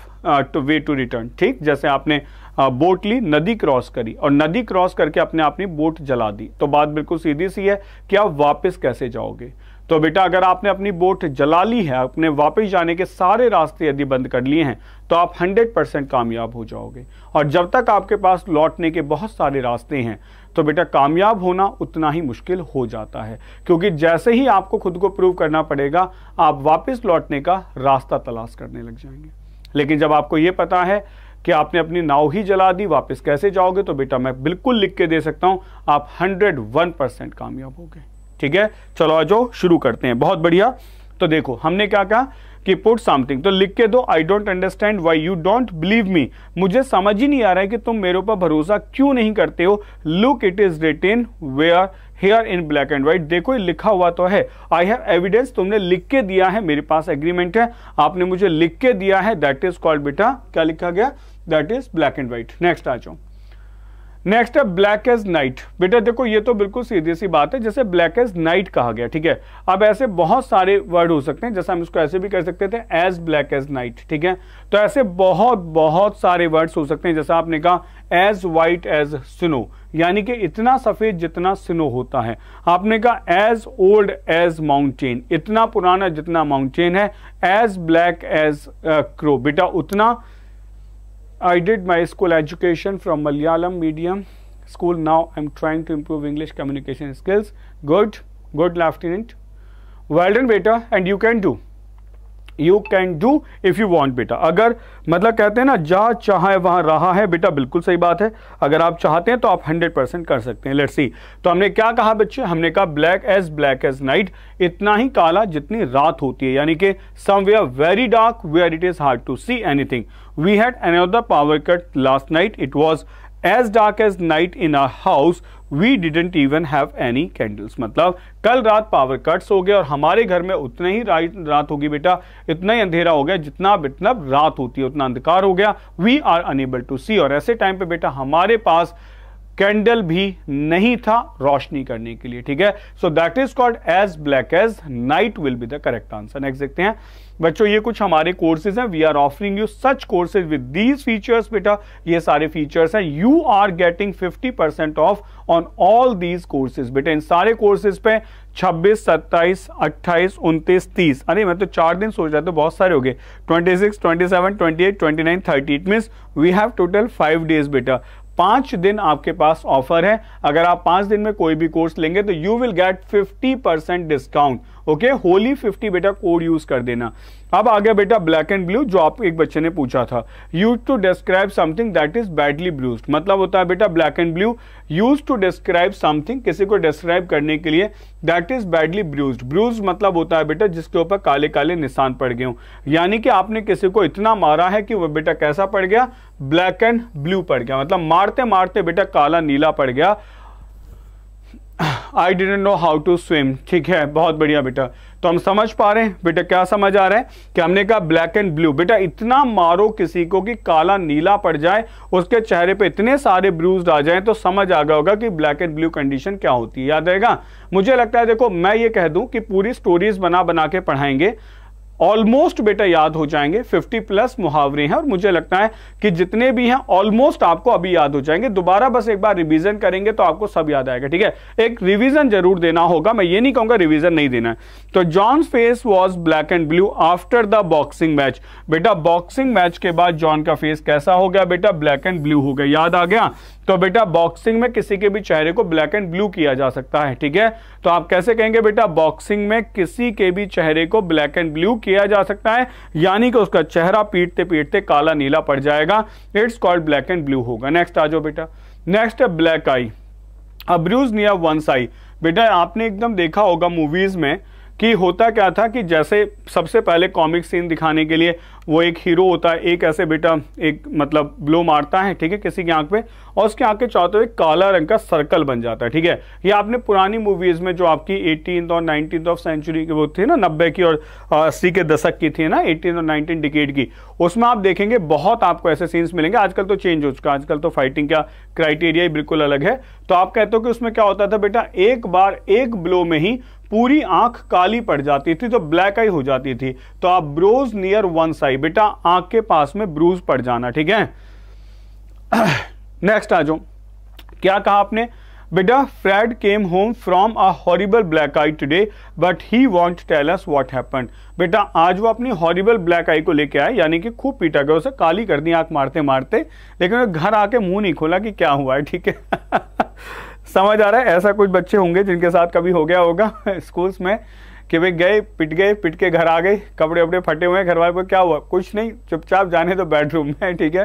to way to return ठीक जैसे आपने बोट uh, ली नदी क्रॉस करी और नदी क्रॉस करके अपने आपने बोट जला दी तो बात बिल्कुल सीधी सी है कि आप वापस कैसे जाओगे तो बेटा अगर आपने अपनी बोट जला ली है अपने वापस जाने के सारे रास्ते यदि बंद कर लिए हैं तो आप 100 परसेंट कामयाब हो जाओगे और जब तक आपके पास लौटने के बहुत सारे रास्ते हैं तो बेटा कामयाब होना उतना ही मुश्किल हो जाता है क्योंकि जैसे ही आपको खुद को प्रूव करना पड़ेगा आप वापस लौटने का रास्ता तलाश करने लग जाएंगे लेकिन जब आपको ये पता है कि आपने अपनी नाव ही जला दी वापस कैसे जाओगे तो बेटा मैं बिल्कुल लिख के दे सकता हूं आप हंड्रेड वन परसेंट कामयाब हो गए ठीक है चलो आ जाओ शुरू करते हैं बहुत बढ़िया तो देखो हमने क्या कहा कि पुट समथिंग तो लिख के दो I don't understand why you don't believe me मुझे समझ ही नहीं आ रहा है कि तुम मेरे ऊपर भरोसा क्यों नहीं करते हो look it is written where here in black and white देखो ये लिखा हुआ तो है आई हैव एविडेंस तुमने लिख के दिया है मेरे पास एग्रीमेंट है आपने मुझे लिख के दिया है दैट इज कॉल्ड बेटा क्या लिखा गया that is black and white next आ जाओ नेक्स्ट है ब्लैक एज नाइट बेटा देखो ये तो बिल्कुल सीधी सी बात है जैसे ब्लैक एज नाइट कहा गया ठीक है अब ऐसे बहुत सारे वर्ड हो सकते हैं जैसे हम इसको ऐसे भी कह सकते थे एज ब्लैक एज नाइट ठीक है तो ऐसे बहुत बहुत सारे वर्ड्स हो सकते हैं जैसे आपने कहा एज वाइट एज स्नो यानी कि इतना सफेद जितना स्नो होता है आपने कहा एज ओल्ड एज माउंटेन इतना पुराना जितना माउंटेन है एज ब्लैक एज क्रो बेटा उतना I did my school education from Malayalam medium school. Now I'm trying to improve English communication skills. Good, good, Lieutenant. Well done, beta, and you can do. You can do if you want बेटा अगर मतलब कहते हैं ना जहाँ चाहे वहाँ रहा है बेटा बिल्कुल सही बात है अगर आप चाहते हैं तो आप हंड्रेड परसेंट कर सकते हैं लेट सी तो हमने क्या कहा बच्चे हमने कहा black as black as night इतना ही काला जितनी रात होती है यानी कि some way are very dark where it is hard to see anything we had the power cut last night it was as dark as night in our house we didn't even have any candles मतलब कल रात power cuts हो गए और हमारे घर में उतने ही रात रात होगी बेटा इतना ही अंधेरा हो गया जितना मतलब रात होती है उतना अंधकार हो गया we are unable to see और ऐसे टाइम पे बेटा हमारे पास कैंडल भी नहीं था रोशनी करने के लिए ठीक है so that is called as black as night will be the correct answer next देखते हैं बच्चों ये कुछ हमारे कोर्सेज हैं we are offering you such courses with these features बेटा ये सारे फीचर्स हैं you are getting 50 percent off on all these courses बेटा इन सारे कोर्सेज पे 26, 27, 28, 29, 30 अरे मैं तो चार दिन सोच रहा था बहुत सारे हो गए 26, 27, 28, 29, 30 it means we have total five days बेटा पांच दिन आपके पास ऑफर है अगर आप पांच दिन में कोई भी कोर्स लेंगे तो you will get 50 percent discount okay Holi fifty बेटा कोड यूज कर देना अब आ गया बेटा ब्लैक एंड ब्लू जो आपको एक बच्चे ने पूछा था use to describe something that is badly blues मतलब होता है बेटा black and blue use to describe something किसी को डिस्क्राइब करने के लिए that is badly bruise bruise मतलब होता है बेटा जिसके ऊपर काले काले निशान पड़ गए यानी कि आपने किसी को इतना मारा है कि वह बेटा कैसा पड़ गया ब्लैक एंड ब्लू पड़ गया मतलब मारते मारते बेटा काला नीला पड़ गया I didn't know how to swim ठीक है बहुत बढ़िया बेटा तो हम समझ पा रहे हैं बेटा क्या समझ आ रहा है कि हमने कहा ब्लैक एंड ब्लू बेटा इतना मारो किसी को कि काला नीला पड़ जाए उसके चेहरे पे इतने सारे ब्रूज आ जाए तो समझ आ गया होगा कि ब्लैक एंड ब्लू कंडीशन क्या होती है याद रहेगा मुझे लगता है देखो मैं ये कह दूं कि पूरी स्टोरीज बना बना के पढ़ाएंगे ऑलमोस्ट बेटा याद हो जाएंगे 50 प्लस मुहावरे हैं और मुझे लगता है कि जितने भी हैं ऑलमोस्ट आपको अभी याद हो जाएंगे दोबारा बस एक बार रिवीजन करेंगे तो आपको सब याद आएगा ठीक है एक रिवीजन जरूर देना होगा मैं ये नहीं कहूंगा रिवीजन नहीं देना है तो John face was black and blue after the boxing match बेटा बॉक्सिंग मैच के बाद जॉन का फेस कैसा हो गया बेटा ब्लैक एंड ब्लू हो गया याद आ गया तो बेटा बॉक्सिंग में किसी के भी चेहरे को ब्लैक एंड ब्लू किया जा सकता है ठीक है तो आप कैसे कहेंगे बेटा बॉक्सिंग में किसी के भी चेहरे को ब्लैक एंड ब्लू किया जा सकता है यानी कि उसका चेहरा पीटते पीटते काला नीला पड़ जाएगा it's called black and blue होगा नेक्स्ट आ जाओ बेटा नेक्स्ट है black eye a bruise near one's eye बेटा आपने एकदम देखा होगा मूवीज में कि होता क्या था कि जैसे सबसे पहले कॉमिक सीन दिखाने के लिए वो एक हीरो होता है एक ऐसे बेटा एक मतलब ब्लो मारता है ठीक है किसी की आंख पे और उसकी आंख के चाहते हुए काला रंग का सर्कल बन जाता है ठीक है ये आपने पुरानी मूवीज में जो आपकी एटीन और नाइनटीन ऑफ सेंचुरी की वो थी ना नब्बे की और अस्सी के दशक की थी ना एटीन और नाइनटीन डिकेट की उसमें आप देखेंगे बहुत आपको ऐसे सीन्स मिलेंगे आजकल तो चेंज हो चुका आजकल तो फाइटिंग का क्राइटेरिया ही बिल्कुल अलग है तो आप कहते हो कि उसमें क्या होता था बेटा एक बार एक ब्लो में ही पूरी आंख काली पड़ जाती थी तो ब्लैक आई हो जाती थी तो आप ब्रोज नियर वन साई बेटा आंख के पास में ब्रूज पड़ जाना ठीक है नेक्स्ट आ जाओ क्या कहा आपने बेटा Fred came home from a horrible black eye today but he won't tell us what happen बेटा आज वो अपनी हॉरिबल ब्लैक आई को लेके आए यानी कि खूब पीटा गया उसे काली कर दी आंख मारते मारते लेकिन घर आके मुंह नहीं खोला कि क्या हुआ है ठीक है समझ आ रहा है ऐसा कुछ बच्चे होंगे जिनके साथ कभी हो गया होगा स्कूल्स में कि भाई गए पिट गए पिट के घर आ गए कपड़े वपड़े फटे हुए घर वाले को क्या हुआ कुछ नहीं चुपचाप जाने तो बेडरूम में ठीक है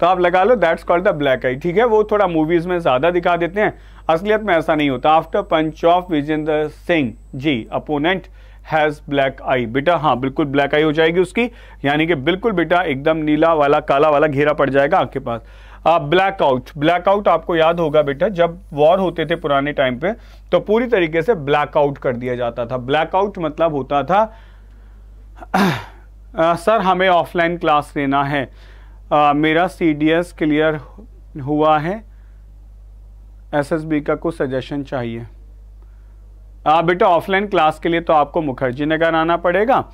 तो आप लगा लो that's called the black eye ठीक है वो थोड़ा मूवीज में ज्यादा दिखा देते हैं असलियत में ऐसा नहीं होता after punch of Vijender Singh ji opponent has black eye बेटा हाँ बिल्कुल ब्लैक आई हो जाएगी उसकी यानी कि बिल्कुल बेटा एकदम नीला वाला काला वाला घेरा पड़ जाएगा आपके पास ब्लैकआउट ब्लैकआउट आपको याद होगा बेटा जब वॉर होते थे पुराने टाइम पे तो पूरी तरीके से ब्लैकआउट कर दिया जाता था ब्लैकआउट मतलब होता था आ, सर हमें ऑफलाइन क्लास लेना है आ, मेरा सी क्लियर हुआ है एसएसबी का कुछ सजेशन चाहिए बेटा ऑफलाइन क्लास के लिए तो आपको मुखर्जी नगर आना पड़ेगा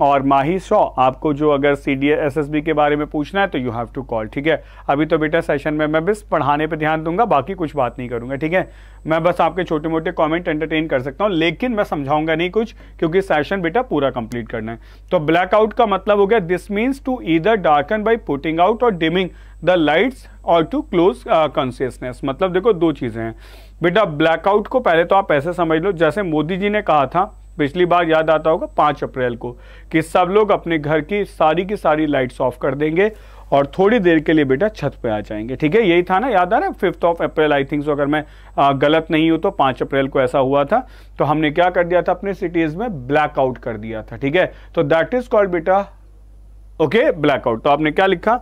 और माही सौ आपको जो अगर C D S S B के बारे में पूछना है तो यू हैव टू कॉल ठीक है अभी तो बेटा सेशन में मैं बस पढ़ाने पर ध्यान दूंगा बाकी कुछ बात नहीं करूंगा ठीक है मैं बस आपके छोटे मोटे कमेंट एंटरटेन कर सकता हूं लेकिन मैं समझाऊंगा नहीं कुछ क्योंकि सेशन बेटा पूरा कंप्लीट करना है तो ब्लैकआउट का मतलब हो गया this means to either darken by putting out or dimming the lights or to close consciousness मतलब देखो दो चीज़ें हैं बेटा ब्लैकआउट को पहले तो आप ऐसे समझ लो जैसे मोदी जी ने कहा था पिछली बार याद आता होगा पाँच अप्रैल को कि सब लोग अपने घर की सारी की सारी लाइट्स ऑफ कर देंगे और थोड़ी देर के लिए बेटा छत पे आ जाएंगे ठीक है यही था ना याद आ रहा है fifth of April I think so अगर मैं आ, गलत नहीं हूँ तो पाँच अप्रैल को ऐसा हुआ था तो हमने क्या कर दिया था अपने सिटीज़ में ब्लैकआउट कर दिया था ठीक है तो दैट इज कॉल्ड बेटा ओके ब्लैकआउट तो आपने क्या लिखा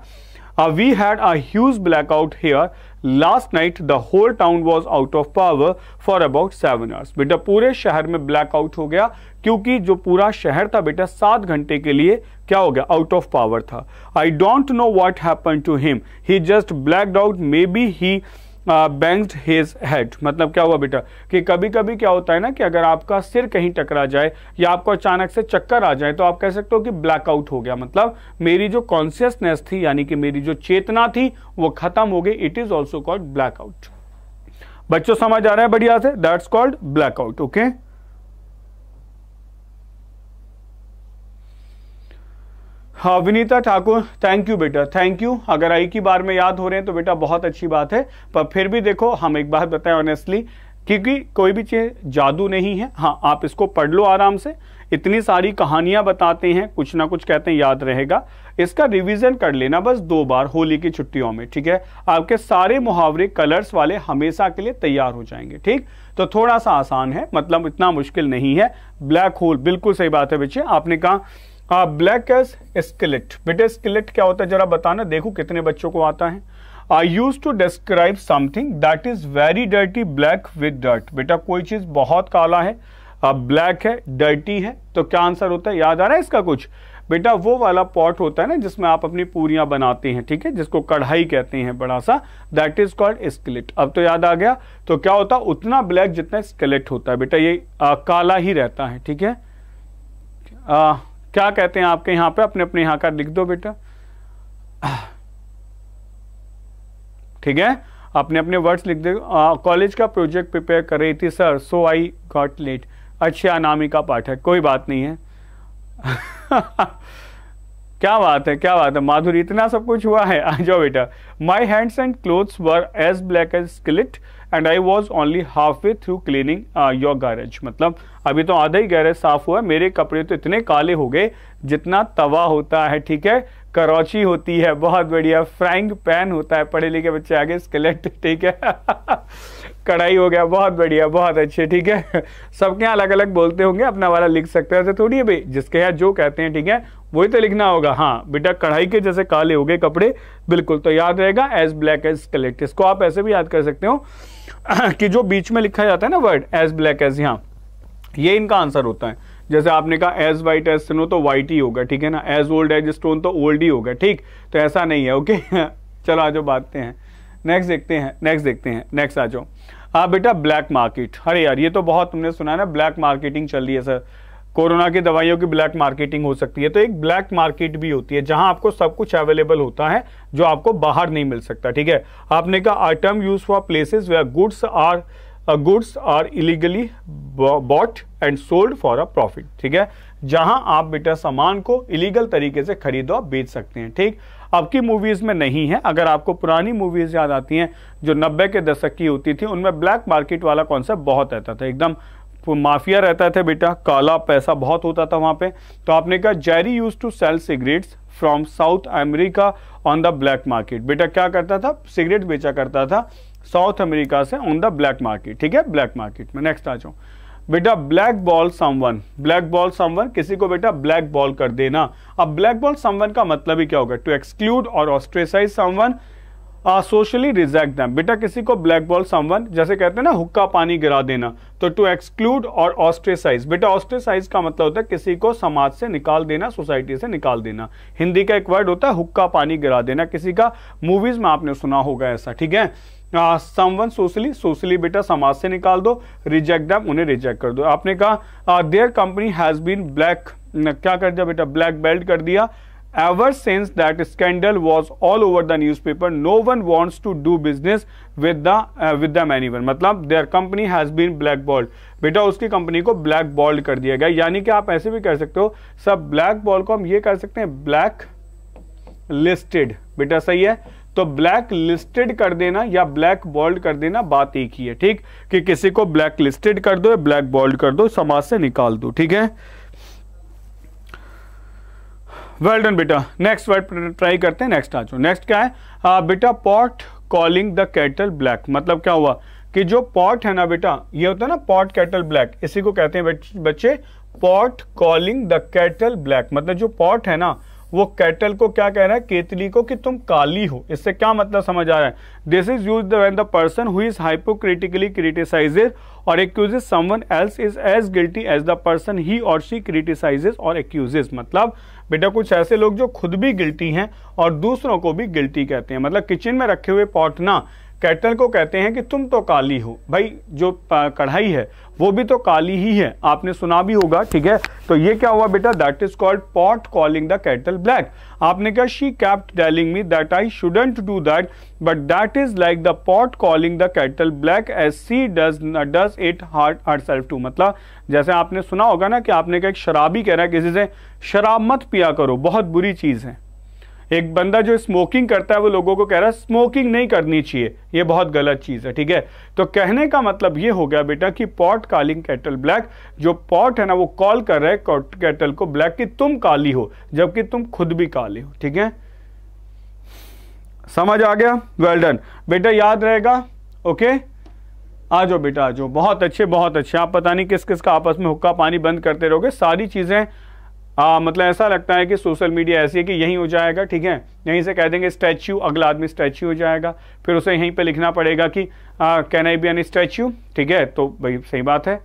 we had a blackout here last night the whole town was out of power for about seven hours बेटा पूरे शहर में ब्लैकआउट हो गया क्योंकि जो पूरा शहर था बेटा सात घंटे के लिए क्या हो गया आउट ऑफ पावर था I don't know what happen to him he just blacked out maybe he banged his head मतलब क्या हुआ बेटा कि कभी कभी क्या होता है ना कि अगर आपका सिर कहीं टकरा जाए या आपको अचानक से चक्कर आ जाए तो आप कह सकते हो कि ब्लैकआउट हो गया मतलब मेरी जो कॉन्सियसनेस थी यानी कि मेरी जो चेतना थी वो खत्म हो गई it is also called blackout बच्चों समझ आ रहा है बढ़िया से दैट्स कॉल्ड ब्लैकआउट ओके हाँ ठाकुर थैंक यू बेटा थैंक यू अगर आई की बार में याद हो रहे हैं तो बेटा बहुत अच्छी बात है पर फिर भी देखो हम एक बात बताएं ऑनेस्टली क्योंकि कोई भी चीज़ जादू नहीं है हाँ आप इसको पढ़ लो आराम से इतनी सारी कहानियां बताते हैं कुछ ना कुछ कहते हैं याद रहेगा इसका रिवीजन कर लेना बस दो बार होली की छुट्टियों में ठीक है आपके सारे मुहावरे कलर्स वाले हमेशा के लिए तैयार हो जाएंगे ठीक तो थोड़ा सा आसान है मतलब इतना मुश्किल नहीं है ब्लैक होल बिल्कुल सही बात है बच्चे आपने कहा हाँ ब्लैक एज स्किलेट बेटे स्किलेट क्या होता है जरा बताना देखो कितने बच्चों को आता है I use to describe something that is very dirty black with dirt बेटा कोई चीज बहुत काला है ब्लैक है डर्टी है तो क्या आंसर होता है याद आ रहा है इसका कुछ बेटा वो वाला पॉट होता है ना जिसमें आप अपनी पूरियां बनाते हैं ठीक है जिसको कढ़ाई कहते हैं बड़ा सा दैट इज कॉल्ड स्किलिट अब तो याद आ गया तो क्या होता है उतना ब्लैक जितना स्केलेट होता है बेटा ये आ, काला ही रहता है ठीक है आ, क्या कहते हैं आपके यहां पे अपने अपने यहां का लिख दो बेटा ठीक है अपने अपने वर्ड्स लिख दे कॉलेज का प्रोजेक्ट प्रिपेयर कर रही थी sir so I got late अच्छी अनामिका पाठक कोई बात नहीं है क्या बात है क्या बात है माधुरी इतना सब कुछ हुआ है आ जाओ बेटा my hands and clothes were as black as skillet and I was only halfway through cleaning your garage मतलब अभी तो आधा ही गैरेज साफ हुआ मेरे कपड़े तो इतने काले हो गए जितना तवा होता है ठीक है करौची होती है बहुत बढ़िया फ्राइंग पैन होता है पढ़े लिखे बच्चे आगे स्केलेट ठीक है कढ़ाई हो गया बहुत बढ़िया बहुत अच्छे ठीक है सबके यहाँ अलग अलग बोलते होंगे अपना वाला लिख सकते हैं ऐसे थोड़ी है भाई जिसके यहाँ जो कहते हैं ठीक है वही तो लिखना होगा हाँ बेटा कढ़ाई के जैसे काले हो गए कपड़े बिल्कुल तो याद रहेगा एज ब्लैक एज स्केलेट इसको आप ऐसे भी याद कर सकते हो कि जो बीच में लिखा जाता है ना वर्ड एज ब्लैक एज यहाँ ये इनका आंसर होता है जैसे आपने कहा एज वाइट एज स्नो तो वाइट ही होगा ठीक है ना एज ओल्ड एज स्टोन तो ओल्ड ही होगा ठीक तो ऐसा नहीं है ओके चलो आ जाओ बातें हैं नेक्स्ट देखते हैं नेक्स्ट देखते हैं नेक्स्ट आ जाओ हाँ बेटा ब्लैक मार्केट अरे यार ये तो बहुत तुमने सुना है ना ब्लैक मार्केटिंग चल रही है सर कोरोना की दवाइयों की ब्लैक मार्केटिंग हो सकती है तो एक ब्लैक मार्केट भी होती है जहां आपको सब कुछ अवेलेबल होता है जो आपको बाहर नहीं मिल सकता ठीक है आपने कहा item use for places where goods are goods are illegally bought and sold for a profit ठीक है जहां आप बेटा सामान को इलीगल तरीके से खरीदो बेच सकते हैं ठीक अब की मूवीज़ में नहीं है अगर आपको पुरानी मूवीज़ याद आती हैं जो नब्बे के दशक की होती थी उनमें ब्लैक मार्केट वाला कॉन्सेप्ट बहुत रहता था एकदम माफिया रहता था बेटा काला पैसा बहुत होता था वहाँ पे तो आपने कहा Jerry use to sell cigarettes from South America on the black market बेटा क्या करता था सिगरेट बेचा करता था साउथ अमेरिका से ऑन द ब्लैक मार्केट ठीक है ब्लैक मार्केट में नेक्स्ट आ जाऊं बेटा black ball someone black ball someone किसी को बेटा ब्लैक बॉल कर देना अब ब्लैक बॉल समवन का मतलब ही क्या होगा to exclude or ostracise someone socially reject them बेटा किसी को ब्लैक बॉल समवन जैसे कहते हैं ना हुक्का पानी गिरा देना तो टू एक्सक्लूड और ऑस्ट्रेसाइज बेटा ऑस्ट्रेसाइज का मतलब होता है किसी को समाज से निकाल देना सोसाइटी से निकाल देना हिंदी का एक वर्ड होता है हुक्का पानी गिरा देना किसी का मूवीज में आपने सुना होगा ऐसा ठीक है समवन सोशली सोशली बेटा समाज से निकाल दो रिजेक्ट दैम उन्हें रिजेक्ट कर दो आपने कहा their company has been black क्या कर दिया बेटा ब्लैक बेल्ट कर दिया Ever since that scandal was all over the newspaper, no one wants to do business with the uh, with them anyone. मतलब their company has been blackballed. बेटा उसकी company को ब्लैक बॉल्ड कर दिया गया यानी कि आप ऐसे भी कर सकते हो सब ब्लैक बॉल को हम ये कर सकते हैं ब्लैक लिस्टेड बेटा सही है तो ब्लैक लिस्टेड कर देना या ब्लैक बॉल्ड कर देना बात एक ही है ठीक कि किसी को ब्लैक लिस्टेड कर दो या ब्लैक बॉल्ड कर दो समाज से निकाल दो ठीक है वेल डन बेटा नेक्स्ट वर्ड ट्राई करते हैं नेक्स्ट आ जाओ नेक्स्ट क्या है आ, बेटा pot calling the kettle black मतलब क्या हुआ कि जो पॉट है ना बेटा ये होता है ना पॉट कैटल ब्लैक इसी को कहते हैं बच्चे pot calling the kettle black मतलब जो पॉट है ना वो कैटल को क्या कह रहा है केतली को कि तुम काली हो इससे क्या मतलब समझ आ रहा है this is use when the person who is hypocritically criticises or accuses someone else is as guilty as the person he or she क्रिटिसाइजेज or एक्यूजेज मतलब बेटा कुछ ऐसे लोग जो खुद भी गिल्टी हैं और दूसरों को भी गिल्टी कहते हैं मतलब किचन में रखे हुए पॉट ना कैटल को कहते हैं कि तुम तो काली हो भाई जो कढ़ाई है वो भी तो काली ही है आपने सुना भी होगा ठीक है तो ये क्या हुआ बेटा that is called pot calling the kettle black आपने कहा she kept telling me that I shouldn't do that but that is like the pot calling the kettle black as she does does it hurt her self to मतलब जैसे आपने सुना होगा ना कि आपने कहा एक शराबी कह रहा है किसी से शराब मत पिया करो बहुत बुरी चीज़ है एक बंदा जो स्मोकिंग करता है वो लोगों को कह रहा है स्मोकिंग नहीं करनी चाहिए ये बहुत गलत चीज़ है ठीक है तो कहने का मतलब ये हो गया बेटा कि पॉट कालिंग कैटल ब्लैक जो पॉट है ना वो कॉल कर रहा है कैटल को ब्लैक कि तुम काली हो जबकि तुम खुद भी काली हो ठीक है समझ आ गया वेल डन बेटा याद रहेगा ओके आ जाओ बेटा आ जाओ बहुत अच्छे बहुत अच्छे आप पता नहीं किस किस का आपस में हुक्का पानी बंद करते रहोगे सारी चीज़ें आ, मतलब ऐसा लगता है कि सोशल मीडिया ऐसी है कि यहीं हो जाएगा ठीक है यहीं से कह देंगे स्टैच्यू अगला आदमी स्टैच्यू हो जाएगा फिर उसे यहीं पे लिखना पड़ेगा कि can I be an statue ठीक है तो भाई सही बात है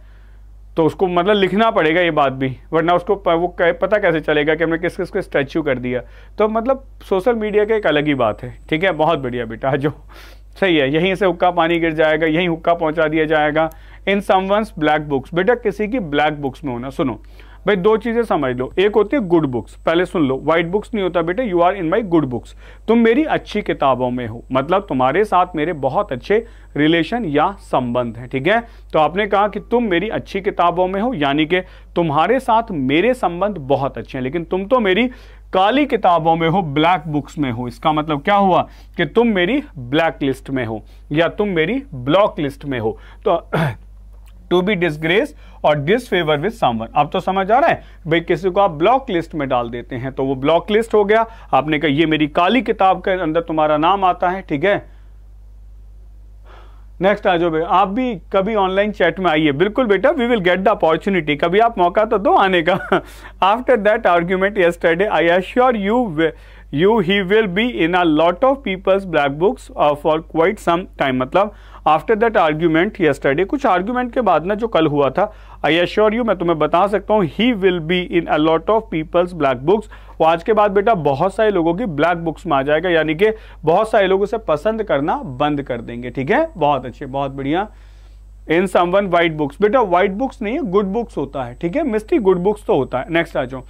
तो उसको मतलब लिखना पड़ेगा ये बात भी वरना उसको प, वो कह, पता कैसे चलेगा कि हमने किस किस को स्टैच्यू कर दिया तो मतलब सोशल मीडिया का एक अलग ही बात है ठीक है बहुत बढ़िया बेटा जो सही है यहीं से हुक्का पानी गिर जाएगा यहीं हुक्का पहुंचा दिया जाएगा इन समवंस ब्लैक बुक्स बेटा किसी की ब्लैक बुक्स में होना सुनो भाई दो चीज़ें समझ लो एक होती है गुड बुक्स पहले सुन लो वाइट बुक्स नहीं होता बेटे you are in my good books तुम मेरी अच्छी किताबों में हो मतलब तुम्हारे साथ मेरे बहुत अच्छे रिलेशन या संबंध है ठीक है तो आपने कहा कि तुम मेरी अच्छी किताबों में हो यानी कि तुम्हारे साथ मेरे संबंध बहुत अच्छे हैं लेकिन तुम तो मेरी काली किताबों में हो ब्लैक बुक्स में हो इसका मतलब क्या हुआ कि तुम मेरी ब्लैक लिस्ट में हो या तुम मेरी ब्लॉक लिस्ट में हो तो to be disgrace or disfavour with someone अब तो समझ आ रहा है भाई किसी को आप ब्लॉक लिस्ट में डाल देते हैं तो वो ब्लॉक लिस्ट हो गया आपने कहा ये मेरी काली किताब के अंदर तुम्हारा नाम आता है ठीक है नेक्स्ट आ जाओ भाई आप भी कभी ऑनलाइन चैट में आइए बिल्कुल बेटा we will get the opportunity कभी आप मौका तो दो आने का after that argument yesterday I assure you you he will be in a lot of peoples black books for quite some time मतलब आफ्टर दैट आर्ग्यूमेंट यस्टरडे कुछ argument के बाद ना जो कल हुआ था आई एश्योर यू मैं तुम्हें बता सकता हूँ he will be in a lot of peoples black books वो आज के बाद बेटा बहुत सारे लोगों की ब्लैक बुक्स में आ जाएगा यानी कि बहुत सारे लोग उसे पसंद करना बंद कर देंगे ठीक है बहुत अच्छे बहुत बढ़िया in someone white books बेटा व्हाइट बुक्स नहीं है गुड बुक्स होता है ठीक है मिस्टी गुड बुक्स तो होता है नेक्स्ट आ जाओ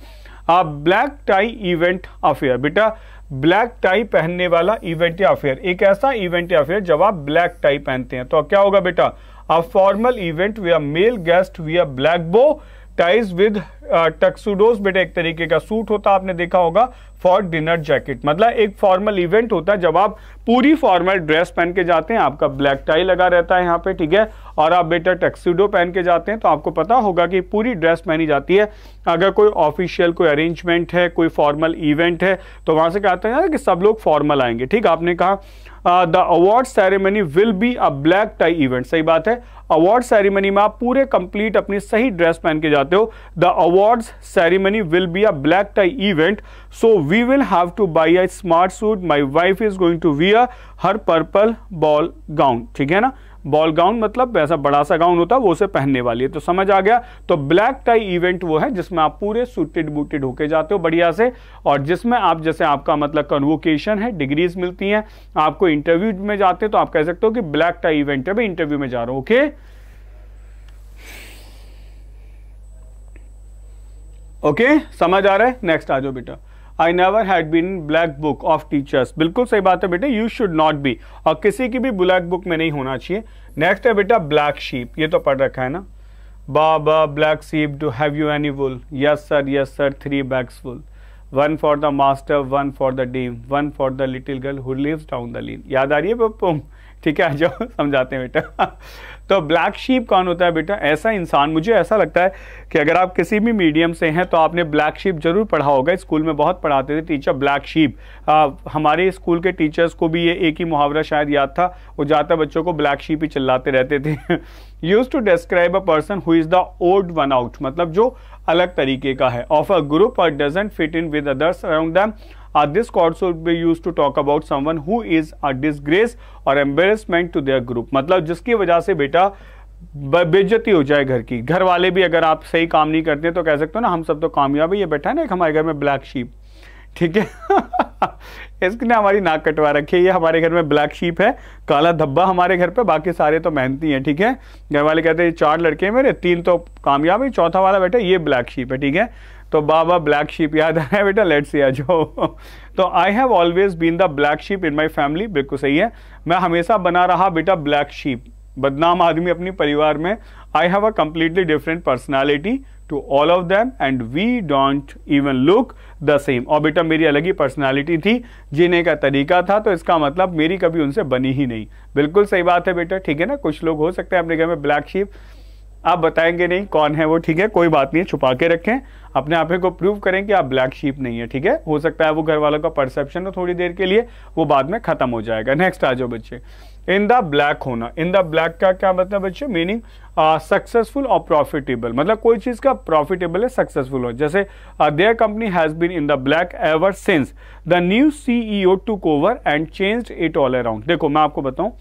ब्लैक टाई इवेंट अफेयर बेटा ब्लैक टाई पहनने वाला इवेंट या अफेयर एक ऐसा इवेंट या अफेयर जब आप ब्लैक टाई पहनते हैं तो क्या होगा बेटा a formal event where male guest wear black bow ties with tuxedos बेटा एक तरीके का सूट होता आपने देखा होगा फॉर डिनर जैकेट मतलब एक फॉर्मल इवेंट होता है जब आप पूरी फॉर्मल ड्रेस पहन के जाते हैं आपका ब्लैक टाई लगा रहता है यहाँ पे ठीक है और आप बेटा टक्सीडो पहन के जाते हैं तो आपको पता होगा कि पूरी ड्रेस पहनी जाती है अगर कोई ऑफिशियल कोई अरेंजमेंट है कोई फॉर्मल इवेंट है तो वहाँ से कहते हैं कि सब लोग फॉर्मल आएंगे ठीक आपने कहा the award ceremony will be a black tie event सही बात है अवार्ड सेरेमनी में आप पूरे कंप्लीट अपनी सही ड्रेस पहन के जाते हो the award ceremony will be a black tie event so we will have to buy a smart suit my wife is going to wear her purple ball gown ठीक है ना बॉल गाउन मतलब वैसा बड़ा सा गाउन होता है वो उसे पहनने वाली है तो समझ आ गया तो ब्लैक टाई इवेंट वो है जिसमें आप पूरे सूटेड बूटेड होके जाते हो बढ़िया से और जिसमें आप जैसे आपका मतलब कन्वोकेशन है डिग्रीज मिलती हैं आपको इंटरव्यू में जाते हैं तो आप कह सकते हो कि ब्लैक टाई इवेंट है इंटरव्यू में जा रहा हूं ओके ओके समझ आ रहा है नेक्स्ट आ जाओ बेटा I never had been black book of teachers बिल्कुल सही बात है बेटे यू शुड नॉट बी और किसी की भी ब्लैक बुक में नहीं होना चाहिए नेक्स्ट है बेटा ब्लैक शीप ये तो पढ़ रखा है ना baa black sheep do have you any wool yes sir yes sir three bags wool one for the master one for the dame one for the little girl who lives down the lane याद आ रही है पम ठीक है आ जाओ समझाते हैं बेटा तो ब्लैक शीप कौन होता है बेटा ऐसा इंसान मुझे ऐसा लगता है कि अगर आप किसी भी मीडियम से हैं तो आपने ब्लैक शीप जरूर पढ़ा होगा स्कूल में बहुत पढ़ाते थे टीचर ब्लैक शीप हमारे स्कूल के टीचर्स को भी ये एक ही मुहावरा शायद याद था वो ज़्यादातर बच्चों को ब्लैक शीप ही चिल्लाते रहते थे use to describe a person who is the old one out मतलब जो अलग तरीके का है ऑफ अ ग्रुप और doesn't fit in with others around them or uh, this court should be used to talk about someone who is a disgrace or embarrassment to their group matlab jiski wajah se beta बेज्जती हो जाए घर की घर वाले भी अगर आप सही काम नहीं करते तो कह सकते हो ना हम सब तो कामयाब है ये बैठा है ना एक हमारे घर में ब्लैक शीप ठीक है इसने हमारी नाक कटवा रखी है ये हमारे घर में ब्लैक शीप है काला धब्बा हमारे घर पे बाकी सारे तो मेहनती हैं ठीक है घर वाले कहते हैं चार लड़के मेरे तीन तो कामयाब है चौथा वाला बैठा ये ब्लैक शीप है ठीक है तो बाबा ब्लैक शीप याद आया बेटा लेट्स सी आज तो I have always been the black sheep in my family बिल्कुल सही है मैं हमेशा बना रहा बेटा ब्लैक शीप बदनाम आदमी अपने परिवार में I have a completely different personality to all of them and we don't even look the same और बेटा मेरी अलग ही पर्सनैलिटी थी जीने का तरीका था तो इसका मतलब मेरी कभी उनसे बनी ही नहीं बिल्कुल सही बात है बेटा ठीक है ना कुछ लोग हो सकते हैं अपने घर में ब्लैक शीप आप बताएंगे नहीं कौन है वो ठीक है कोई बात नहीं छुपा के रखें अपने आप ही को प्रूव करें कि आप ब्लैक शीप नहीं है ठीक है हो सकता है वो घर वालों का परसेप्शन हो थोड़ी देर के लिए वो बाद में खत्म हो जाएगा नेक्स्ट आ जाओ बच्चे इन द ब्लैक होना इन द ब्लैक का क्या मतलब बच्चे मीनिंग सक्सेसफुल और प्रॉफिटेबल मतलब कोई चीज़ का प्रॉफिटेबल है सक्सेसफुल हो जैसे their company has been in the black ever since the new CEO to over and change it all around देखो मैं आपको बताऊं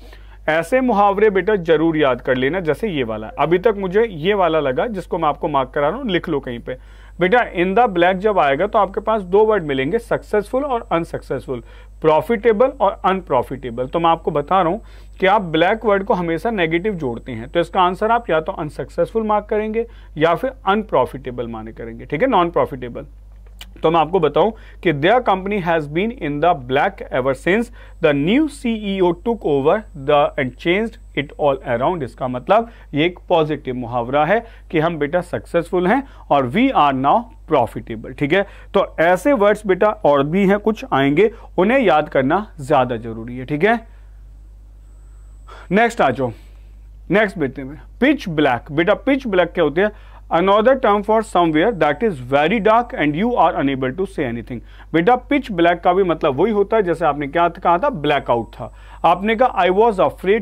ऐसे मुहावरे बेटा जरूर याद कर लेना जैसे ये वाला अभी तक मुझे ये वाला लगा जिसको मैं आपको मार्क करा रहा हूँ लिख लो कहीं पे बेटा इन द ब्लैक जब आएगा तो आपके पास दो वर्ड मिलेंगे सक्सेसफुल और अनसक्सेसफुल प्रॉफिटेबल और अनप्रॉफिटेबल तो मैं आपको बता रहा हूं कि आप ब्लैक वर्ड को हमेशा नेगेटिव जोड़ते हैं तो इसका आंसर आप या तो अनसक्सेसफुल मार्क करेंगे या फिर अनप्रॉफिटेबल माने करेंगे ठीक है नॉन प्रॉफिटेबल तो मैं आपको बताऊं कि दया company has been in the black ever since the new CEO took over the and change it all around इसका मतलब ये एक पॉजिटिव मुहावरा है कि हम बेटा सक्सेसफुल हैं और वी आर नाउ प्रॉफिटेबल ठीक है तो ऐसे वर्ड्स बेटा और भी हैं कुछ आएंगे उन्हें याद करना ज्यादा जरूरी है ठीक है नेक्स्ट आ जाओ नेक्स्ट बेटे में पिच ब्लैक बेटा पिच ब्लैक क्या होती है term for somewhere that is very dark and you are unable to say anything बेटा पिच ब्लैक का भी मतलब वही होता है जैसे आपने क्या कहा था ब्लैकआउट था आपने कहा I uh was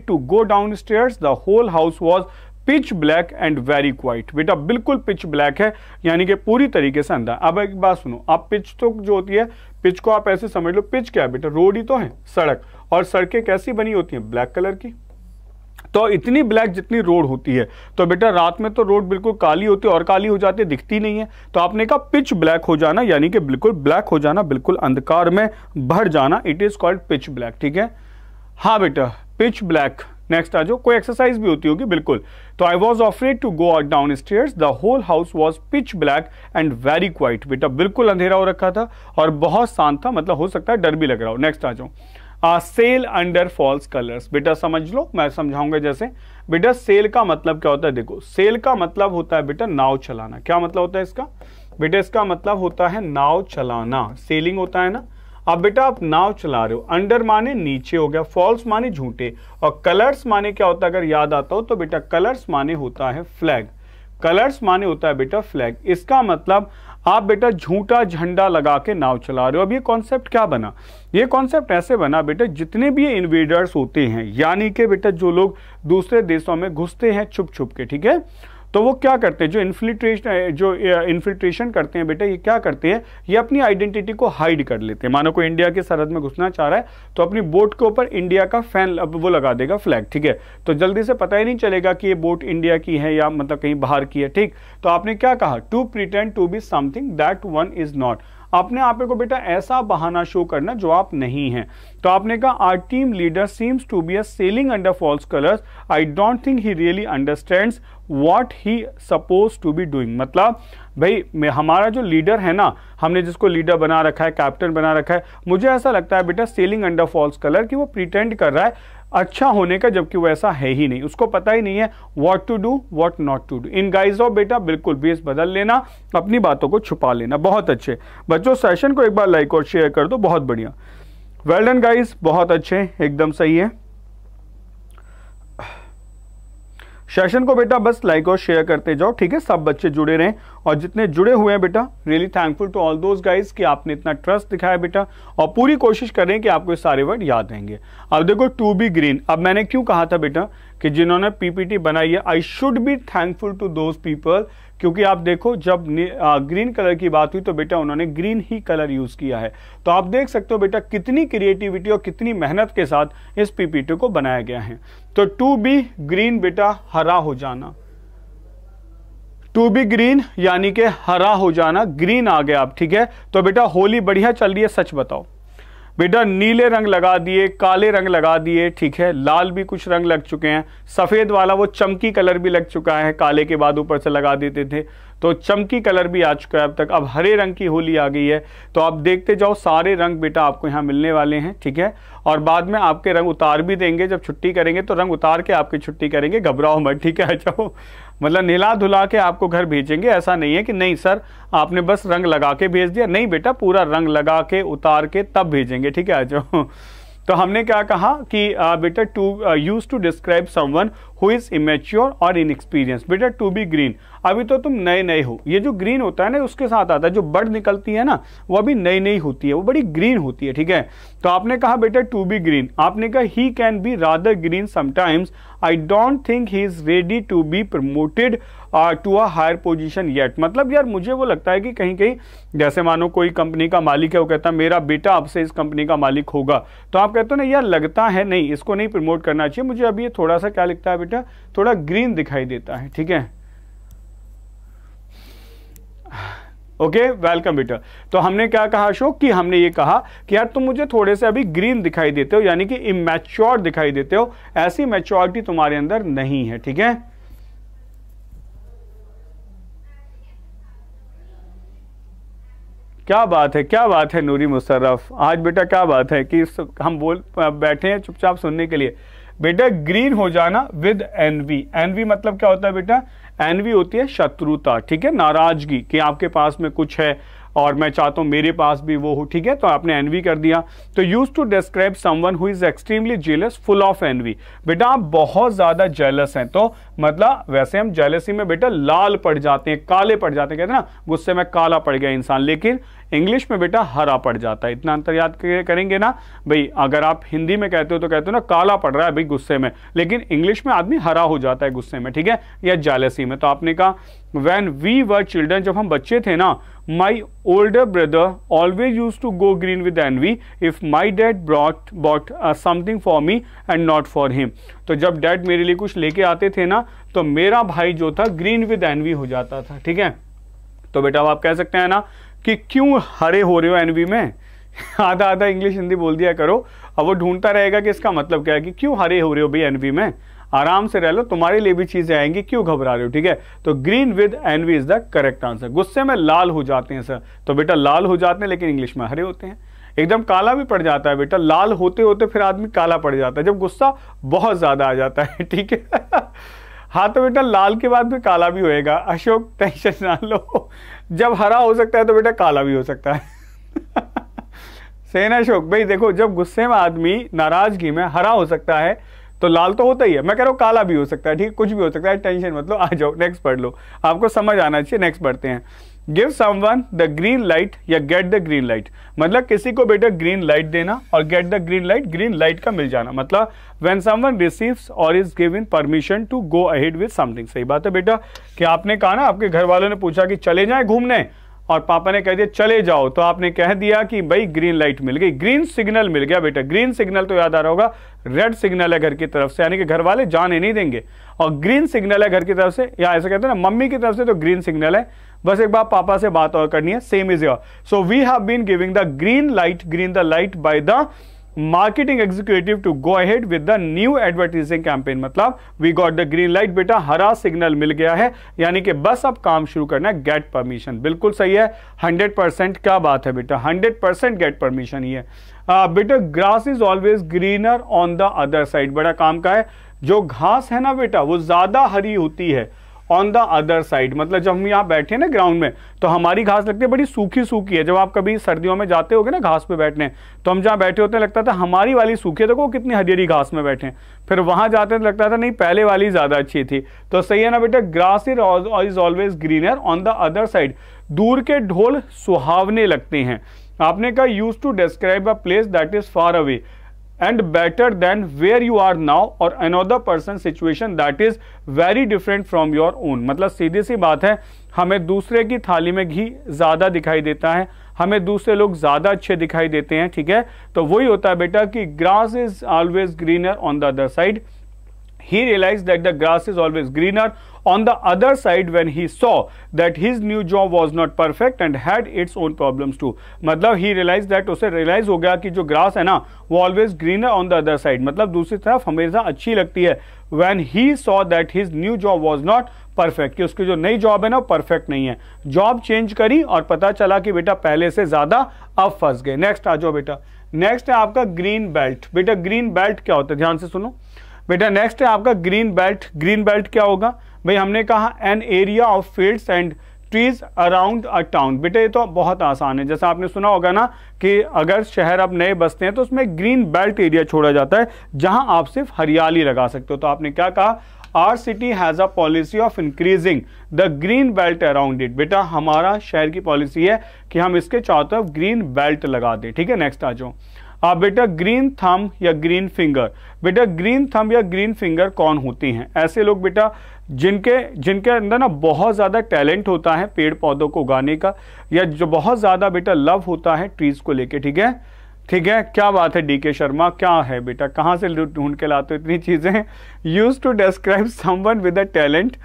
to go downstairs the whole house was pitch black and very quiet बेटा बिल्कुल पिच ब्लैक है यानी कि पूरी तरीके से अंधा अब एक बात सुनो आप पिच तो जो होती है पिच को आप ऐसे समझ लो पिच क्या है बेटा रोड ही तो है सड़क और सड़कें कैसी बनी होती हैं ब्लैक कलर की तो इतनी ब्लैक जितनी रोड होती है तो बेटा रात में तो रोड बिल्कुल काली होती है और काली हो जाती है दिखती नहीं है तो आपने कहा पिच ब्लैक हो जाना यानी कि बिल्कुल ब्लैक हो जाना बिल्कुल अंधकार में भर जाना it is called pitch black ठीक है हाँ बेटा पिच ब्लैक नेक्स्ट आ जाओ कोई एक्सरसाइज भी होती होगी बिल्कुल तो I was offered to go out downstairs the whole house was pitch black and very quiet बेटा बिल्कुल अंधेरा हो रखा था और बहुत शांत था मतलब हो सकता है डर भी लग रहा हो नेक्स्ट आ जाओ सेल अंडर फॉल्स कलर्स बेटा समझ लो मैं समझाऊंगा जैसे बेटा सेल का मतलब क्या होता है देखो सेल का मतलब होता है बेटा नाव चलाना क्या मतलब होता है इसका बेटा इसका मतलब होता है नाव चलाना सेलिंग होता है ना अब बेटा आप नाव चला रहे हो अंडर माने नीचे हो गया फॉल्स माने झूठे और कलर्स माने क्या होता है अगर याद आता हो तो बेटा कलर्स माने होता है फ्लैग कलर्स माने होता है बेटा फ्लैग इसका मतलब आप बेटा झूठा झंडा लगा के नाव चला रहे हो अब ये कॉन्सेप्ट क्या बना ये कॉन्सेप्ट ऐसे बना बेटा जितने भी इन्वेडर्स होते हैं यानी कि बेटा जो लोग दूसरे देशों में घुसते हैं छुप छुप के ठीक है तो वो क्या करते हैं जो इन्फिल्ट्रेशन जो इन्फिल्ट्रेशन करते हैं बेटा ये क्या करते हैं ये अपनी आइडेंटिटी को हाइड कर लेते हैं मानो कोई इंडिया के सरहद में घुसना चाह रहा है तो अपनी बोट के ऊपर इंडिया का फैन वो लगा देगा फ्लैग ठीक है तो जल्दी से पता ही नहीं चलेगा कि ये बोट इंडिया की है या मतलब कहीं बाहर की है ठीक तो आपने क्या कहा to pretend to be something that one is not अपने आप को बेटा ऐसा बहाना शो करना जो आप नहीं हैं तो आपने कहा our team leader seems to be a sailing under false colours I don't think he really understands what he suppose to be doing मतलब भाई हमारा जो लीडर है ना हमने जिसको लीडर बना रखा है कैप्टन बना रखा है मुझे ऐसा लगता है बेटा सेलिंग अंडर फॉल्स कलर कि वो प्रिटेंड कर रहा है अच्छा होने का जबकि वो ऐसा है ही नहीं उसको पता ही नहीं है what to do what not to do in guys of बेटा बिल्कुल बेस बदल लेना अपनी बातों को छुपा लेना बहुत अच्छे बच्चों सेशन को एक बार लाइक और शेयर कर दो बहुत बढ़िया वेल डन गाइज बहुत अच्छे एकदम सही है सेशन को बेटा बस लाइक और शेयर करते जाओ ठीक है सब बच्चे जुड़े रहें और जितने जुड़े हुए हैं बेटा really thankful to all those guys कि आपने इतना ट्रस्ट दिखाया बेटा और पूरी कोशिश करें कि आपको सारे वर्ड याद रहेंगे अब देखो टू बी ग्रीन अब मैंने क्यों कहा था बेटा कि जिन्होंने पीपीटी बनाई है I should be thankful to those people क्योंकि आप देखो जब आ, ग्रीन कलर की बात हुई तो बेटा उन्होंने ग्रीन ही कलर यूज किया है तो आप देख सकते हो बेटा कितनी क्रिएटिविटी और कितनी मेहनत के साथ इस पीपीटी को बनाया गया है तो टू बी ग्रीन बेटा हरा हो जाना टू बी ग्रीन यानी कि हरा हो जाना ग्रीन आ गया आप ठीक है तो बेटा होली बढ़िया चल रही है सच बताओ बेटा नीले रंग लगा दिए काले रंग लगा दिए ठीक है लाल भी कुछ रंग लग चुके हैं सफ़ेद वाला वो चमकी कलर भी लग चुका है काले के बाद ऊपर से लगा देते थे तो चमकी कलर भी आ चुका है अब तक अब हरे रंग की होली आ गई है तो आप देखते जाओ सारे रंग बेटा आपको यहाँ मिलने वाले हैं ठीक है और बाद में आपके रंग उतार भी देंगे जब छुट्टी करेंगे तो रंग उतार के आपकी छुट्टी करेंगे घबराओ मत ठीक है जाओ अच्छा, मतलब नीला धुला के आपको घर भेजेंगे ऐसा नहीं है कि नहीं सर आपने बस रंग लगा के भेज दिया नहीं बेटा पूरा रंग लगा के उतार के तब भेजेंगे ठीक है आ जाओ तो हमने क्या कहा कि बेटा to use to describe someone who is immature और इनएक्सपीरियंस बेटा टू बी ग्रीन अभी तो तुम नए नए हो ये जो ग्रीन होता है ना उसके साथ आता है जो बर्ड निकलती है ना वो अभी नई नई होती है वो बड़ी ग्रीन होती है ठीक है तो आपने कहा बेटा टू बी ग्रीन आपने कहा he can be rather green sometimes I don't think he is ready to be promoted to a higher position yet मतलब यार मुझे वो लगता है कि कहीं कहीं जैसे मानो कोई कंपनी का मालिक है वो कहता है मेरा बेटा आपसे इस कंपनी का मालिक होगा तो आप कहते हो ना यार लगता है नहीं इसको नहीं प्रमोट करना चाहिए मुझे अभी ये थोड़ा सा क्या लिखता है बेटा थोड़ा ग्रीन दिखाई देता है ठीक है ओके वेलकम बेटा तो हमने क्या कहा अशोक कि हमने ये कहा कि यार तुम मुझे थोड़े से अभी ग्रीन दिखाई देते हो यानी कि इमेच्योर दिखाई देते हो ऐसी मेच्योरिटी तुम्हारे अंदर नहीं है ठीक है क्या बात है क्या बात है नूरी मुशर्रफ आज बेटा क्या बात है कि हम बोल बैठे हैं चुपचाप सुनने के लिए बेटा ग्रीन हो जाना विद एनवी एनवी मतलब क्या होता है बेटा एनवी होती है शत्रुता ठीक है नाराजगी कि आपके पास में कुछ है और मैं चाहता हूँ मेरे पास भी वो हो ठीक है तो आपने एनवी कर दिया तो use to describe someone who is extremely jealous full of envy बेटा आप बहुत ज़्यादा जेलस हैं तो मतलब वैसे हम जेलसी में बेटा लाल पड़ जाते हैं काले पड़ जाते हैं कहते हैं ना गुस्से में काला पड़ गया इंसान लेकिन इंग्लिश में बेटा हरा पड़ जाता है इतना अंतर याद करेंगे ना भाई अगर आप हिंदी में कहते हो तो कहते हो ना काला पड़ रहा है भाई गुस्से में लेकिन इंग्लिश में आदमी हरा हो जाता है गुस्से में ठीक है या जालसी में तो आपने कहा वैन वी वर चिल्ड्रन जब हम बच्चे थे ना my older brother always use to go green with envy if my dad brought bought something for me and not for him तो जब डैड मेरे लिए कुछ लेके आते थे ना तो मेरा भाई जो था ग्रीन विद एन वी हो जाता था ठीक है तो बेटा आप कह सकते हैं ना कि क्यों हरे हो रहे हो एनवी में आधा आधा इंग्लिश हिंदी बोल दिया करो अब वो ढूंढता रहेगा कि इसका मतलब क्या है कि क्यों हरे हो रहे हो भाई एनवी में आराम से रह लो तुम्हारे लिए भी चीजें आएंगी क्यों घबरा रहे हो ठीक है तो green with envy is the correct answer गुस्से में लाल हो जाते हैं सर तो बेटा लाल हो जाते हैं लेकिन इंग्लिश में हरे होते हैं एकदम काला भी पड़ जाता है बेटा लाल होते होते फिर आदमी काला पड़ जाता है जब गुस्सा बहुत ज्यादा आ जाता है ठीक है हाँ तो बेटा लाल के बाद भी काला भी होएगा अशोक टेंशन ना लो जब हरा हो सकता है तो बेटा काला भी हो सकता है सेना अशोक भाई देखो जब गुस्से में आदमी नाराजगी में हरा हो सकता है तो लाल तो होता ही है मैं कह रहा हूँ काला भी हो सकता है ठीक कुछ भी हो सकता है टेंशन मतलब आ जाओ नेक्स्ट पढ़ लो आपको समझ आना चाहिए नेक्स्ट पढ़ते हैं give someone the green light या गेट द ग्रीन लाइट मतलब किसी को बेटा ग्रीन लाइट देना और get the green light green light का मिल जाना मतलब वेन समन रिसीव और is in permission to go ahead with something सही बात है बेटा कि आपने कहा ना आपके घर वालों ने पूछा कि चले जाए घूमने और पापा ने कह दिया चले जाओ तो आपने कह दिया कि भाई ग्रीन लाइट मिल गई ग्रीन सिग्नल मिल गया बेटा ग्रीन सिग्नल तो याद आ रहा होगा रेड सिग्नल है घर की तरफ से यानी कि घर वाले जाने नहीं देंगे और ग्रीन सिग्नल है घर की तरफ से या ऐसा कहते हैं ना मम्मी की तरफ से तो ग्रीन सिग्नल है बस एक बार पापा से बात और करनी है same is your so we have been giving the green light green the light by the marketing executive to go ahead with the new advertising campaign मतलब we got the green light बेटा हरा signal मिल गया है यानी कि बस अब काम शुरू करना है गेट परमिशन बिल्कुल सही है 100 परसेंट क्या बात है बेटा 100 परसेंट गेट परमिशन ही है बेटा grass is always greener on the other side बड़ा काम का है जो घास है ना बेटा वो ज्यादा हरी होती है ऑन द अदर साइड मतलब जब हम यहाँ बैठे ना ग्राउंड में तो हमारी घास लगती है बड़ी सूखी सूखी है जब आप कभी सर्दियों में जाते हो ना घास पे बैठने तो हम जहाँ बैठे होते हैं लगता था हमारी वाली सूखी है देखो कितनी हरियरी घास में बैठे फिर वहाँ जाते हैं तो लगता था नहीं पहले वाली ज़्यादा अच्छी थी तो सही है ना बेटा grass is always greener on the other side दूर के ढोल सुहावने लगते हैं आपने कहा use to describe a place that is far away and better than where you are now और another person situation that is very different from your own मतलब सीधी सी बात है हमें दूसरे की थाली में घी ज़्यादा दिखाई देता है हमें दूसरे लोग ज़्यादा अच्छे दिखाई देते हैं ठीक है तो वही होता है बेटा कि grass is always greener on the other side He realized that the grass is always greener on the other side when he saw that his new job was not perfect and had its own problems too matlab he realized that usse realize ho gaya ki jo grass hai na wo always greener on the other side matlab dusri taraf hamesha achhi lagti hai when he saw that his new job was not perfect कि उसकी जो नई job है ना perfect नहीं है job change करी और पता चला कि बेटा पहले से ज्यादा अब फंस गए नेक्स्ट आ जाओ बेटा नेक्स्ट है आपका ग्रीन बेल्ट बेटा ग्रीन बेल्ट क्या होता है ध्यान से सुनो बेटा नेक्स्ट है आपका ग्रीन बेल्ट ग्रीन बेल्ट क्या होगा भाई हमने कहा an area of fields and trees around a town बेटा ये तो बहुत आसान है जैसा आपने सुना होगा ना कि अगर शहर आप नए बसते हैं तो उसमें ग्रीन बेल्ट एरिया छोड़ा जाता है जहां आप सिर्फ हरियाली लगा सकते हो तो आपने क्या कहा our city has a policy of increasing the green belt around it बेटा हमारा शहर की पॉलिसी है कि हम इसके चारों तरफ ग्रीन बेल्ट लगा दें ठीक है नेक्स्ट आ जाओ आप हाँ, बेटा ग्रीन थंब या ग्रीन फिंगर बेटा ग्रीन थंब या ग्रीन फिंगर कौन होती हैं ऐसे लोग बेटा जिनके जिनके अंदर ना बहुत ज़्यादा टैलेंट होता है पेड़ पौधों को उगाने का या जो बहुत ज़्यादा बेटा लव होता है ट्रीज़ को लेके ठीक है ठीक है क्या बात है डीके शर्मा क्या है बेटा कहाँ से ढूंढ के लाते हो इतनी चीज़ें use to describe someone with a talent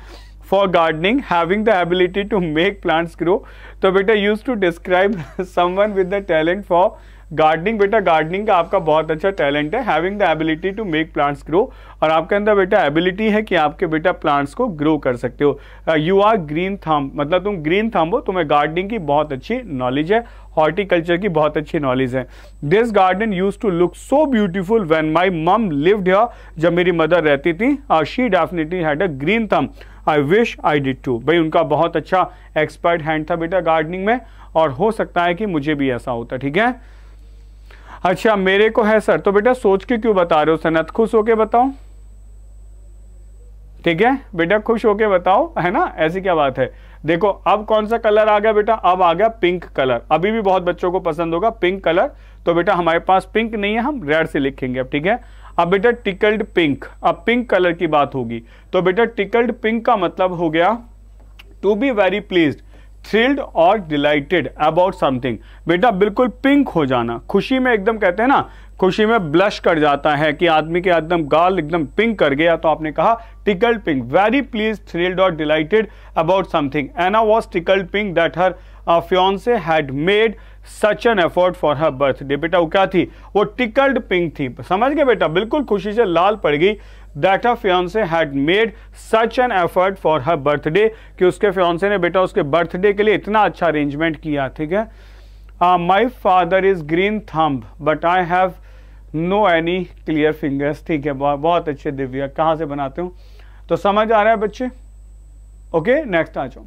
for gardening having the ability to make plants grow तो बेटा use to describe someone with the talent for gardening बेटा गार्डनिंग का आपका बहुत अच्छा टैलेंट है having the ability to make plants grow और आपके अंदर बेटा एबिलिटी है कि आपके बेटा प्लांट्स को ग्रो कर सकते हो यू आर ग्रीन थम मतलब तुम ग्रीन थम हो तुम्हें गार्डनिंग की बहुत अच्छी नॉलेज है हॉर्टिकल्चर की बहुत अच्छी नॉलेज है this garden use to look so beautiful when my mum lived here जब मेरी मदर रहती थी she definitely had a green thumb I wish I did too भाई उनका बहुत अच्छा एक्सपर्ट हैंड था बेटा गार्डनिंग में और हो सकता है कि मुझे भी ऐसा होता ठीक है अच्छा मेरे को है सर तो बेटा सोच के क्यों बता रहे हो सनत खुश होके बताओ ठीक है बेटा खुश होके बताओ है ना ऐसी क्या बात है देखो अब कौन सा कलर आ गया बेटा अब आ गया पिंक कलर अभी भी बहुत बच्चों को पसंद होगा पिंक कलर तो बेटा हमारे पास पिंक नहीं है हम रेड से लिखेंगे अब ठीक है अब बेटा टिकल्ड पिंक अब पिंक कलर की बात होगी तो बेटा टिकल्ड पिंक का मतलब हो गया to be very please thrilled और डिलाइटेड अबाउट समथिंग बेटा बिल्कुल पिंक हो जाना खुशी में एकदम कहते हैं ना खुशी में ब्लश कर जाता है कि आदमी के एकदम गाल एकदम पिंक कर गया तो आपने कहा tickled pink very please thrilled और delighted about something Anna was tickled pink that her fiance had made such an effort for her birthday बेटा वो क्या थी वो टिकल्ड पिंक थी समझ गए बेटा बिल्कुल खुशी से लाल पड़ गई that her fiance had made such an effort for her birthday कि उसके फ्योन्से ने बेटा उसके बर्थडे के लिए इतना अच्छा अरेंजमेंट किया ठीक है my father is green thumb but I have no any clear fingers ठीक है बहुत अच्छे दिव्य कहां से बनाते हूं तो समझ आ रहा है बच्चे ओके नेक्स्ट आ जाऊ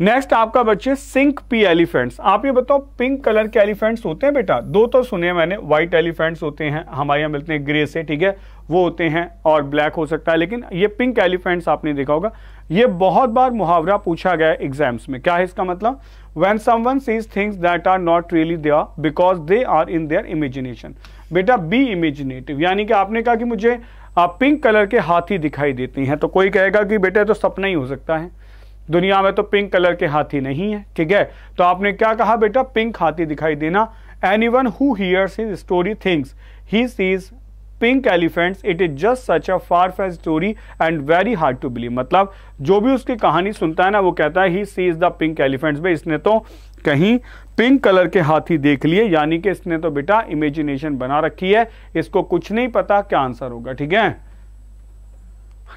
नेक्स्ट आपका बच्चे सिंक पी एलिफेंट्स आप ये बताओ पिंक कलर के एलिफेंट्स होते हैं बेटा दो तो सुने मैंने व्हाइट एलिफेंट्स होते हैं हमारे यहाँ मिलते हैं ग्रे से ठीक है वो होते हैं और ब्लैक हो सकता है लेकिन ये पिंक एलिफेंट्स आपने देखा होगा ये बहुत बार मुहावरा पूछा गया एग्जाम्स में क्या है इसका मतलब when someone sees things that are not really there because they are in their imagination बेटा बी इमेजिनेटिव यानी कि आपने कहा कि मुझे पिंक कलर के हाथी दिखाई देती हैं तो कोई कहेगा कि बेटा तो सपना ही हो सकता है दुनिया में तो पिंक कलर के हाथी नहीं है ठीक है तो आपने क्या कहा बेटा पिंक हाथी दिखाई देना anyone who hears his story things he sees pink elephants it is just such a far fetched story and very hard to believe मतलब जो भी उसकी कहानी सुनता है ना वो कहता है he sees the pink elephants भाई इसने तो कहीं पिंक कलर के हाथी देख लिए यानी कि इसने तो बेटा इमेजिनेशन बना रखी है इसको कुछ नहीं पता क्या आंसर होगा ठीक है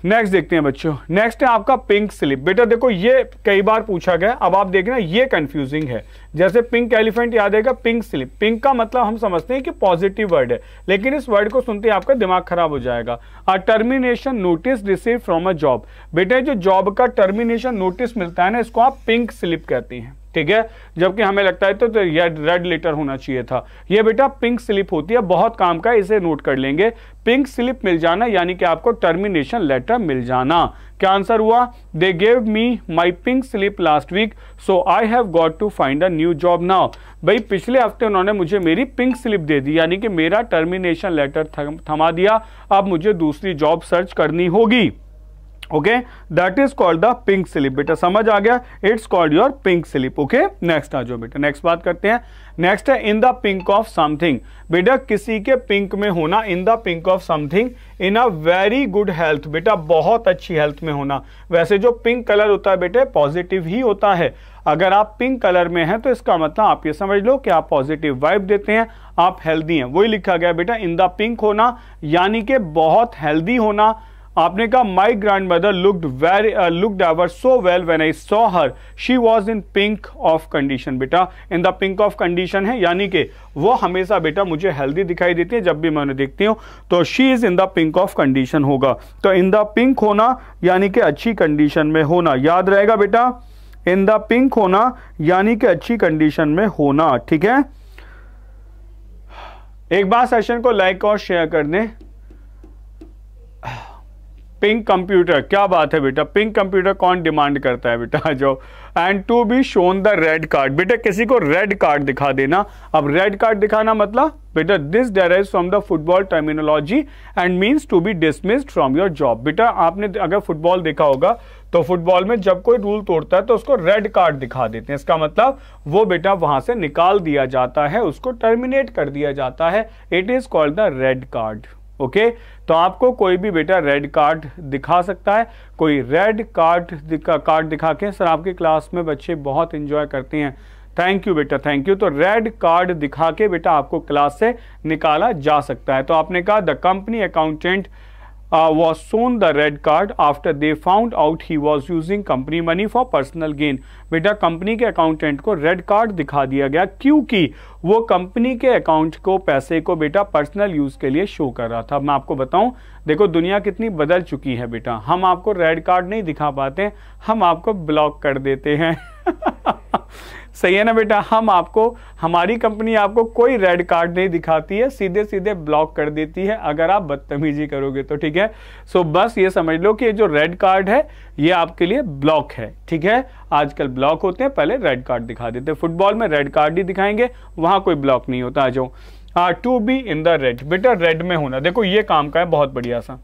नेक्स्ट देखते हैं बच्चों नेक्स्ट है आपका पिंक स्लिप बेटा देखो ये कई बार पूछा गया अब आप देखना ये कंफ्यूजिंग है जैसे पिंक एलिफेंट याद आएगा पिंक स्लिप पिंक का मतलब हम समझते हैं कि पॉजिटिव वर्ड है लेकिन इस वर्ड को सुनते ही आपका दिमाग खराब हो जाएगा a termination notice receive from a job बेटा जो जॉब का टर्मिनेशन नोटिस मिलता है ना इसको आप पिंक स्लिप कहते हैं ठीक है जबकि हमें लगता है तो, तो यह रेड लेटर होना चाहिए था यह बेटा पिंक स्लिप होती है बहुत काम का इसे नोट कर लेंगे पिंक स्लिप मिल जाना यानी कि आपको टर्मिनेशन लेटर मिल जाना क्या आंसर हुआ they gave me my pink slip last week so I have got to find a new job now भाई पिछले हफ्ते उन्होंने मुझे मेरी पिंक स्लिप दे दी यानी कि मेरा टर्मिनेशन लेटर थमा दिया अब मुझे दूसरी जॉब सर्च करनी होगी okay that is called the pink slip बेटा समझ आ गया it's called your pink slip okay next आ जाओ बेटा नेक्स्ट बात करते हैं नेक्स्ट है in the pink of something बेटा किसी के पिंक में होना in the pink of something in a very good health बेटा बहुत अच्छी हेल्थ में होना वैसे जो पिंक कलर होता है बेटे पॉजिटिव ही होता है अगर आप पिंक कलर में हैं तो इसका मतलब आप ये समझ लो कि आप पॉजिटिव वाइब देते हैं आप हेल्दी हैं वही लिखा गया बेटा इन द पिंक होना यानी कि बहुत हेल्दी होना आपने कहा my grandmother looked very looked ever so well when I saw her she was in pink of condition बेटा in the pink of condition है यानी कि वो हमेशा बेटा मुझे हेल्दी दिखाई देती है जब भी मैं उन्हें देखती हूँ तो she is in the pink of condition होगा तो इन द पिंक होना यानी कि अच्छी कंडीशन में होना याद रहेगा बेटा इन द पिंक होना यानी कि अच्छी कंडीशन में होना ठीक है एक बार सेशन को लाइक और शेयर कर दें पिंक कंप्यूटर क्या बात है बेटा पिंक कंप्यूटर कौन डिमांड करता है बेटा जो and to be shown the red card बेटा किसी को रेड कार्ड दिखा देना अब रेड कार्ड दिखाना मतलब बेटा this derive from the football terminology and means to be dismissed from your job बेटा आपने अगर फुटबॉल देखा होगा तो फुटबॉल में जब कोई रूल तोड़ता है तो उसको रेड कार्ड दिखा देते हैं इसका मतलब वो बेटा वहां से निकाल दिया जाता है उसको टर्मिनेट कर दिया जाता है it is called the red card okay तो आपको कोई भी बेटा रेड कार्ड दिखा सकता है कोई रेड कार्ड दिखा कार्ड दिखा के सर आपके क्लास में बच्चे बहुत इंजॉय करते हैं थैंक यू बेटा थैंक यू तो रेड कार्ड दिखा के बेटा आपको क्लास से निकाला जा सकता है तो आपने कहा the company accountant uh, was shown the red card after they found out he was using company money for personal gain बेटा कंपनी के अकाउंटेंट को रेड कार्ड दिखा दिया गया क्योंकि वो कंपनी के अकाउंट को पैसे को बेटा पर्सनल यूज के लिए शो कर रहा था मैं आपको बताऊं देखो दुनिया कितनी बदल चुकी है बेटा हम आपको रेड कार्ड नहीं दिखा पाते हम आपको ब्लॉक कर देते हैं सही है ना बेटा हम आपको हमारी कंपनी आपको कोई रेड कार्ड नहीं दिखाती है सीधे सीधे ब्लॉक कर देती है अगर आप बदतमीजी करोगे तो ठीक है सो बस ये समझ लो कि ये जो रेड कार्ड है ये आपके लिए ब्लॉक है ठीक है आजकल ब्लॉक होते हैं पहले रेड कार्ड दिखा देते हैं फुटबॉल में रेड कार्ड ही दिखाएंगे वहां कोई ब्लॉक नहीं होता आ जाओ to be in the red बेटा रेड में होना देखो ये काम का है बहुत बढ़िया सा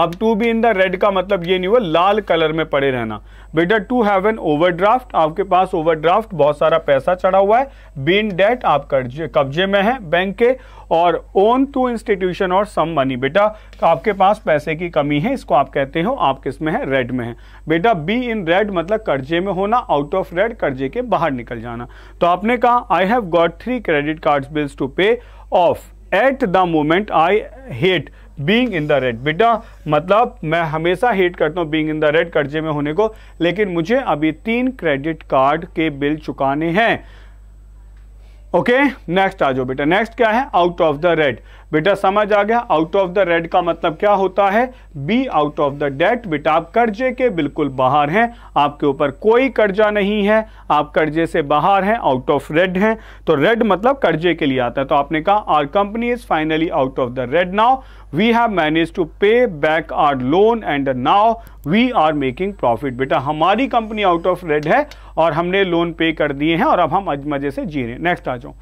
अब to be in the red का मतलब ये नहीं हुआ लाल कलर में पड़े रहना बेटा टू हैव एन ओवरड्राफ्ट आपके पास ओवरड्राफ्ट बहुत सारा पैसा चढ़ा हुआ है बीन डेट आप कर्जे कब्जे में है बैंक के और ओन टू इंस्टीट्यूशन और सम मनी बेटा आपके पास पैसे की कमी है इसको आप कहते हो आप किस में है रेड में है बेटा बी इन रेड मतलब कर्जे में होना आउट ऑफ रेड कर्जे के बाहर निकल जाना तो आपने कहा I have got three credit card bills to pay off at the moment I hate being in the red बेटा मतलब मैं हमेशा हेट करता हूँ बींग इन द रेड कर्जे में होने को लेकिन मुझे अभी तीन क्रेडिट कार्ड के बिल चुकाने हैं ओके नेक्स्ट आ जाओ बेटा नेक्स्ट क्या है आउट ऑफ द रेड बेटा समझ आ गया आउट ऑफ द रेड का मतलब क्या होता है be out of the debt बेटा आप कर्जे के बिल्कुल बाहर हैं आपके ऊपर कोई कर्जा नहीं है आप कर्जे से बाहर हैं आउट ऑफ रेड हैं तो रेड मतलब कर्जे के लिए आता है तो आपने कहा our company is finally out of the red now we have manage to pay back our loan and now we are making profit बेटा हमारी कंपनी आउट ऑफ रेड है और हमने लोन पे कर दिए हैं और अब हम अज मजे से जी रहे हैं नेक्स्ट आ जाओ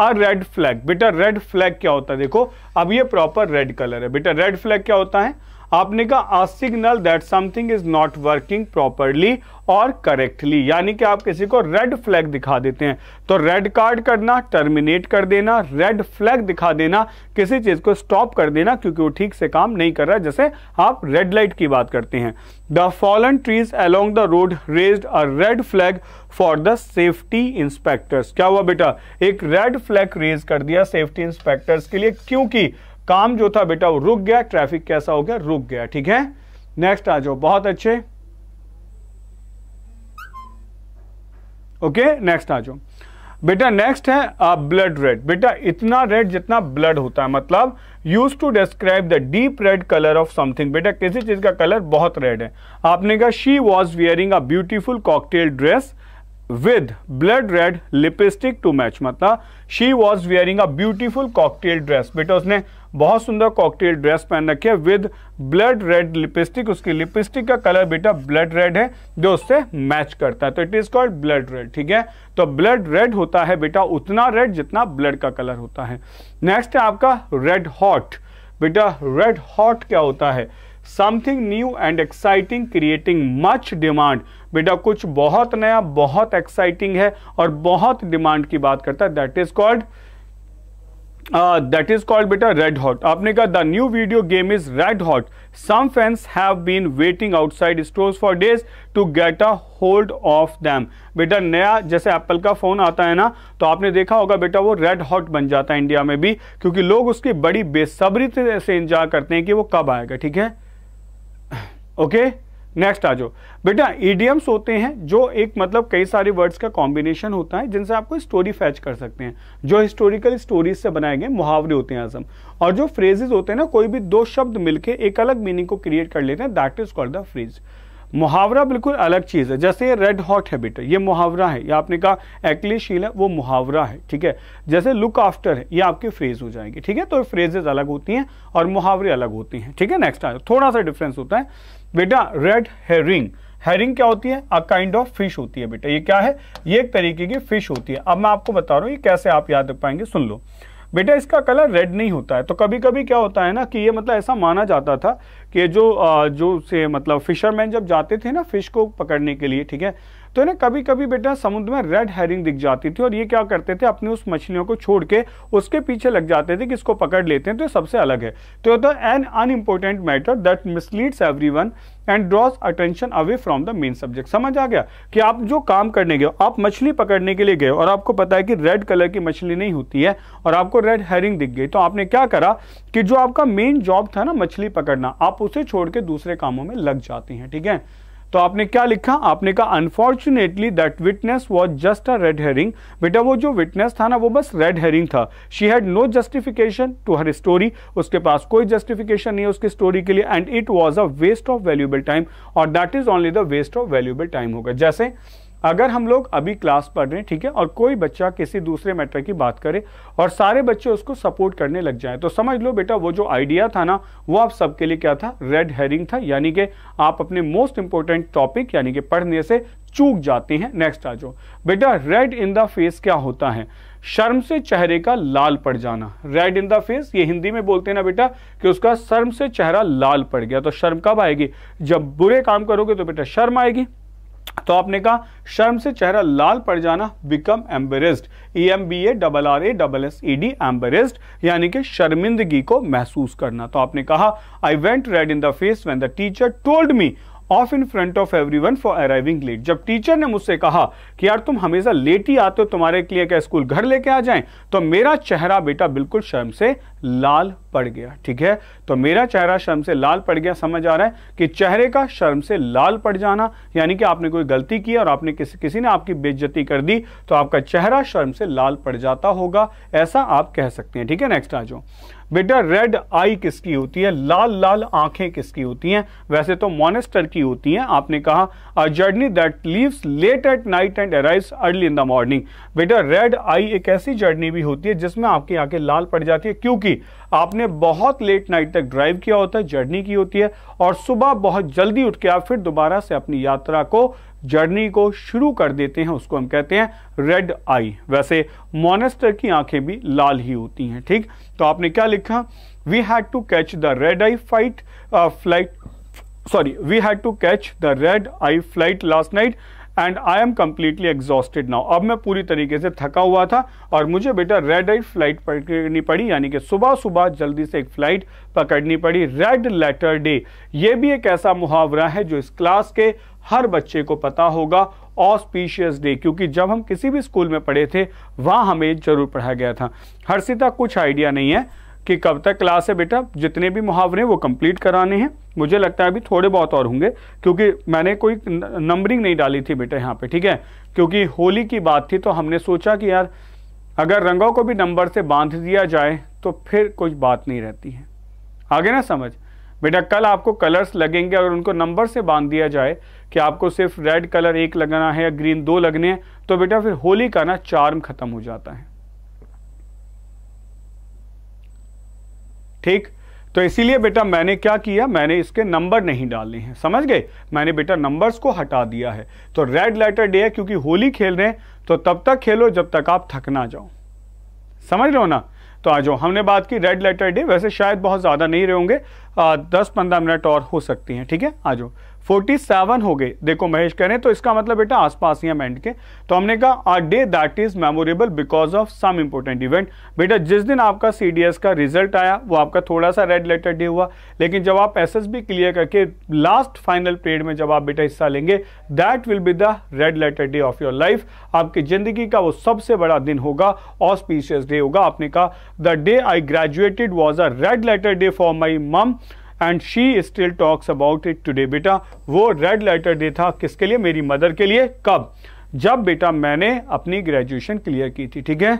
अ रेड फ्लैग बेटा रेड फ्लैग क्या होता है देखो अब ये प्रॉपर रेड कलर है बेटा रेड फ्लैग क्या होता है आपने कहा a signal that something is not working properly और करेक्टली यानी कि आप किसी को रेड फ्लैग दिखा देते हैं तो रेड कार्ड करना टर्मिनेट कर देना रेड फ्लैग दिखा देना किसी चीज को स्टॉप कर देना क्योंकि वो ठीक से काम नहीं कर रहा जैसे आप रेड लाइट की बात करते हैं the fallen trees along the road raise a red flag for the safety inspectors क्या हुआ बेटा एक रेड फ्लैग रेज कर दिया सेफ्टी इंस्पेक्टर्स के लिए क्योंकि काम जो था बेटा वो रुक गया ट्रैफिक कैसा हो गया रुक गया ठीक है नेक्स्ट आ जाओ बहुत अच्छे ओके नेक्स्ट आ जाओ बेटा नेक्स्ट है ब्लड रेड बेटा इतना रेड जितना ब्लड होता है मतलब use to describe the deep red colour of something बेटा किसी चीज का कलर बहुत रेड है आपने कहा she was wearing a beautiful cocktail dress with blood red lipstick to match मतलब she was wearing a beautiful cocktail dress बेटा उसने बहुत सुंदर कॉकटेल ड्रेस पहन रखी है विद ब्लड रेड लिपस्टिक उसकी लिपस्टिक का कलर बेटा ब्लड रेड है जो उससे मैच करता है तो it is called blood red ठीक है तो ब्लड रेड होता है बेटा उतना रेड जितना ब्लड का कलर होता है नेक्स्ट है आपका रेड हॉट बेटा रेड हॉट क्या होता है something new and exciting creating much demand बेटा कुछ बहुत नया बहुत एक्साइटिंग है और बहुत डिमांड की बात करता है that is called that is called बेटा रेड हॉट आपने कहा the new video game is red hot some fans have been waiting outside store for days to get a hold of them बेटा नया जैसे एप्पल का phone आता है ना तो आपने देखा होगा बेटा वो रेड हॉट बन जाता है इंडिया में भी क्योंकि लोग उसकी बड़ी बेसब्री से इंजॉय करते हैं कि वो कब आएगा ठीक है ओके okay? नेक्स्ट आ जाओ बेटा ईडियम्स होते हैं जो एक मतलब कई सारे वर्ड्स का कॉम्बिनेशन होता है जिनसे आपको स्टोरी फैच कर सकते हैं जो हिस्टोरिकल स्टोरीज से बनाए गए मुहावरे होते हैं आजम और जो फ्रेजेज होते हैं ना कोई भी दो शब्द मिलके एक अलग मीनिंग को क्रिएट कर लेते हैं that is called the phrase मुहावरा बिल्कुल अलग चीज़ है जैसे रेड हॉट है बेटा ये मुहावरा है या आपने कहा एक्लिशील है वो मुहावरा है ठीक है जैसे लुक आफ्टर है ये आपके फ्रेज हो जाएंगे ठीक है तो फ्रेजेज अलग होती हैं और मुहावरे अलग होती हैं ठीक है नेक्स्ट आ थोड़ा सा डिफरेंस होता है बेटा रेड हेरिंग हेरिंग क्या होती है अ काइंड ऑफ फिश होती है बेटा ये क्या है ये एक तरीके की फिश होती है अब मैं आपको बता रहा हूँ ये कैसे आप याद रख पाएंगे सुन लो बेटा इसका कलर रेड नहीं होता है तो कभी कभी क्या होता है ना कि ये मतलब ऐसा माना जाता था कि जो जो से मतलब फिशरमैन जब जाते थे ना फिश को पकड़ने के लिए ठीक है तो इन्हें कभी कभी बेटा समुद्र में रेड हेरिंग दिख जाती थी और ये क्या करते थे अपनी उस मछलियों को छोड़ के उसके पीछे लग जाते थे कि इसको पकड़ लेते हैं तो सबसे अलग है तो the an unimportant matter that misleads every and draws attention away from the main subject समझ आ गया कि आप जो काम करने गए आप मछली पकड़ने के लिए गए और आपको पता है कि रेड कलर की मछली नहीं होती है और आपको रेड हेरिंग दिख गई तो आपने क्या करा कि जो आपका मेन जॉब था ना मछली पकड़ना आप उसे छोड़ के दूसरे कामों में लग जाती हैं ठीक है तो आपने क्या लिखा आपने कहा unfortunately that witness was just a red herring बेटा वो जो विटनेस था ना वो बस रेड हेरिंग था she had no justification to her story उसके पास कोई जस्टिफिकेशन नहीं है उसकी स्टोरी के लिए and it was a waste of valuable time और that is only the waste of valuable time होगा जैसे अगर हम लोग अभी क्लास पढ़ रहे हैं ठीक है और कोई बच्चा किसी दूसरे मैटर की बात करे और सारे बच्चे उसको सपोर्ट करने लग जाए तो समझ लो बेटा वो जो आइडिया था ना वो आप सबके लिए क्या था रेड हेरिंग था यानी कि आप अपने मोस्ट इंपॉर्टेंट टॉपिक यानी कि पढ़ने से चूक जाते हैं नेक्स्ट आ जाओ बेटा रेड इन द फेस क्या होता है शर्म से चेहरे का लाल पड़ जाना रेड इन द फेस ये हिंदी में बोलते हैं ना बेटा कि उसका शर्म से चेहरा लाल पड़ गया तो शर्म कब आएगी जब बुरे काम करोगे तो बेटा शर्म आएगी तो आपने कहा शर्म से चेहरा लाल पड़ जाना become embarrassed E M B A double R A double S E D embarrassed यानी कि शर्मिंदगी को महसूस करना तो आपने कहा I went red in the face when the teacher told me off in front of everyone for arriving late जब टीचर ने मुझसे कहा कि यार तुम हमेशा लेट ही आते हो तुम्हारे लिए क्या स्कूल घर लेके आ जाए तो मेरा चेहरा बेटा बिल्कुल शर्म से लाल पड़ गया ठीक है तो मेरा चेहरा शर्म से लाल पड़ गया समझ आ रहा है कि चेहरे का शर्म से लाल पड़ जाना यानी कि आपने कोई गलती की और आपने किसी किसी ने आपकी बेज्जती कर दी तो आपका चेहरा शर्म से लाल पड़ जाता होगा ऐसा आप कह सकते हैं ठीक है नेक्स्ट आ जाओ बेटा रेड आई किसकी होती है लाल लाल आंखें किसकी होती हैं वैसे तो मोनेस्टर की होती हैं आपने कहा a journey that leaves late at night and arrive early in the morning बेटा रेड आई एक ऐसी जर्नी भी होती है जिसमें आपकी आंखें लाल पड़ जाती है क्योंकि आपने बहुत लेट नाइट तक ड्राइव किया होता है जर्नी की होती है और सुबह बहुत जल्दी उठ के आप फिर दोबारा से अपनी यात्रा को जर्नी को शुरू कर देते हैं उसको हम कहते हैं रेड आई वैसे मोनेस्टर की आंखें भी लाल ही होती हैं ठीक तो आपने क्या लिखा we had to catch the red eye fight flight sorry we had to catch the red eye flight last night and I am completely exhausted now अब मैं पूरी तरीके से थका हुआ था और मुझे बेटा रेड आई फ्लाइट पकड़नी पड़ी यानी कि सुबह सुबह जल्दी से एक फ्लाइट पकड़नी पड़ी रेड लेटर डे ये भी एक ऐसा मुहावरा है जो इस क्लास के हर बच्चे को पता होगा ऑस्पीशियस डे क्योंकि जब हम किसी भी स्कूल में पढ़े थे वहाँ हमें जरूर पढ़ाया गया था हर्षिता कुछ आइडिया नहीं है कि कब तक क्लास है बेटा जितने भी मुहावरे वो कंप्लीट कराने हैं मुझे लगता है अभी थोड़े बहुत और होंगे क्योंकि मैंने कोई नंबरिंग नहीं डाली थी बेटा यहाँ पे ठीक है क्योंकि होली की बात थी तो हमने सोचा कि यार अगर रंगों को भी नंबर से बांध दिया जाए तो फिर कुछ बात नहीं रहती है आगे ना समझ बेटा कल आपको कलर्स लगेंगे और उनको नंबर से बांध दिया जाए कि आपको सिर्फ रेड कलर एक लगाना है या ग्रीन दो लगने हैं तो बेटा फिर होली का ना चार्म खत्म हो जाता है ठीक तो इसीलिए बेटा मैंने क्या किया मैंने इसके नंबर नहीं डालने हैं समझ गए मैंने बेटा नंबर्स को हटा दिया है तो रेड लेटर डे है क्योंकि होली खेल रहे हैं तो तब तक खेलो जब तक आप थक ना जाओ समझ रहे हो ना तो आ जाओ हमने बात की रेड लेटर डे वैसे शायद बहुत ज़्यादा नहीं रहे होंगे दस पंद्रह मिनट और हो सकती हैं ठीक है आ जाओ फोर्टी सेवन हो गए देखो महेश कह रहे हैं तो इसका मतलब बेटा आसपास ही हम एंड के तो हमने कहा a day that is memorable because of some important event बेटा जिस दिन आपका सी का रिजल्ट आया वो आपका थोड़ा सा रेड लेटर डे हुआ लेकिन जब आप एस क्लियर करके लास्ट फाइनल पीरियड में जब आप बेटा हिस्सा लेंगे that will be the red letter day of your life आपकी जिंदगी का वो सबसे बड़ा दिन होगा और स्पीशियस डे होगा आपने कहा the day I graduated was a red letter day for my mum and she still talks about it today बेटा वो रेड लेटर डे था किसके लिए मेरी मदर के लिए कब जब बेटा मैंने अपनी ग्रेजुएशन क्लियर की थी ठीक है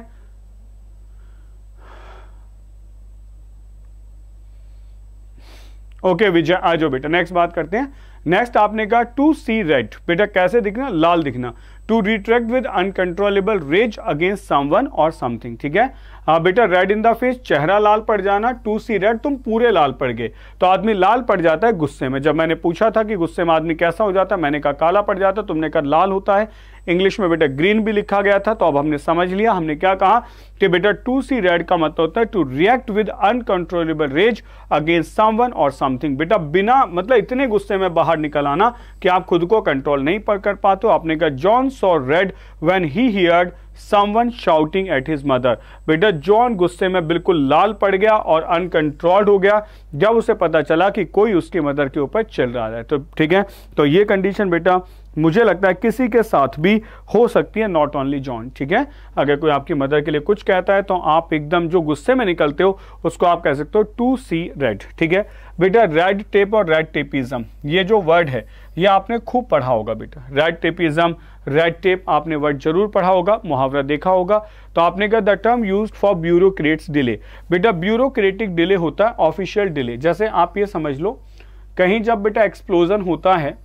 ओके विजय आ जाओ बेटा नेक्स्ट बात करते हैं नेक्स्ट आपने कहा टू सी रेड बेटा कैसे दिखना लाल दिखना to retract with uncontrollable rage against someone और समथिंग ठीक है हाँ बेटा रेड इन द फेस चेहरा लाल पड़ जाना टू सी रेड तुम पूरे लाल पड़ गए तो आदमी लाल पड़ जाता है गुस्से में जब मैंने पूछा था कि गुस्से में आदमी कैसा हो जाता है मैंने कहा काला पड़ जाता है तुमने कहा लाल होता है इंग्लिश में बेटा ग्रीन भी लिखा गया था तो अब हमने समझ लिया हमने क्या कहा कि बेटा टू सी रेड का मतलब होता है to react with uncontrollable rage against someone और समथिंग बेटा बिना मतलब इतने गुस्से में बाहर निकल आना कि आप खुद को कंट्रोल नहीं कर पाते हो आपने कहा John saw red when he heard someone shouting at his mother बेटा जॉन गुस्से में बिल्कुल लाल पड़ गया और अनकंट्रोल्ड हो गया जब उसे पता चला कि कोई उसकी मदर के ऊपर चल रहा है तो ठीक है तो ये कंडीशन बेटा मुझे लगता है किसी के साथ भी हो सकती है नॉट ओनली जॉन ठीक है अगर कोई आपकी मदर के लिए कुछ कहता है तो आप एकदम जो गुस्से में निकलते हो उसको आप कह सकते हो टू सी रेड ठीक है बेटा रेड टेप और रेड टेपिज्म ये जो वर्ड है ये आपने खूब पढ़ा होगा बेटा रेड टेपिज्म रेड टेप आपने वर्ड जरूर पढ़ा होगा मुहावरा देखा होगा तो आपने कहा the term use for bureaucrats delay बेटा ब्यूरोक्रेटिक डिले होता है ऑफिशियल डिले जैसे आप ये समझ लो कहीं जब बेटा एक्सप्लोजन होता है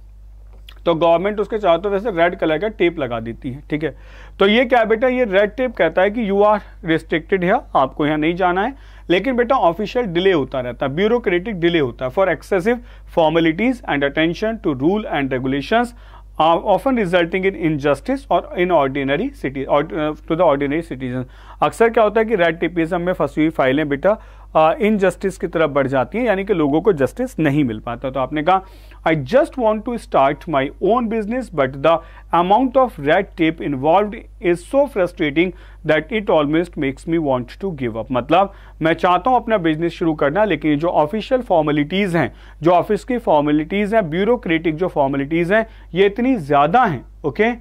तो गवर्नमेंट उसके चारों तरफ से रेड कलर का टेप लगा देती है ठीक है तो ये क्या बेटा ये रेड टेप कहता है कि यू आर रिस्ट्रिक्टेड है आपको यहाँ नहीं जाना है लेकिन बेटा ऑफिशियल डिले होता रहता है ब्यूरोक्रेटिक डिले होता है for excessive formalities and attention to rule and regulations uh, often resulting in injustice or in ordinary city or, uh, to the ordinary citizen अक्सर क्या होता है कि रेड टिपिज्म में फंसी हुई फाइलें बेटा इनजस्टिस की तरफ बढ़ जाती है यानी कि लोगों को जस्टिस नहीं मिल पाता तो आपने कहा I just want to start my own business but the amount of red tape involve is so frustrating that it almost makes me want to give up मतलब मैं चाहता हूँ अपना बिजनेस शुरू करना लेकिन जो ऑफिशियल फॉर्मेलिटीज़ हैं जो ऑफिस की फॉर्मेलिटीज़ हैं ब्यूरोक्रेटिक जो फॉर्मेलिटीज़ हैं ये इतनी ज़्यादा हैं ओके okay?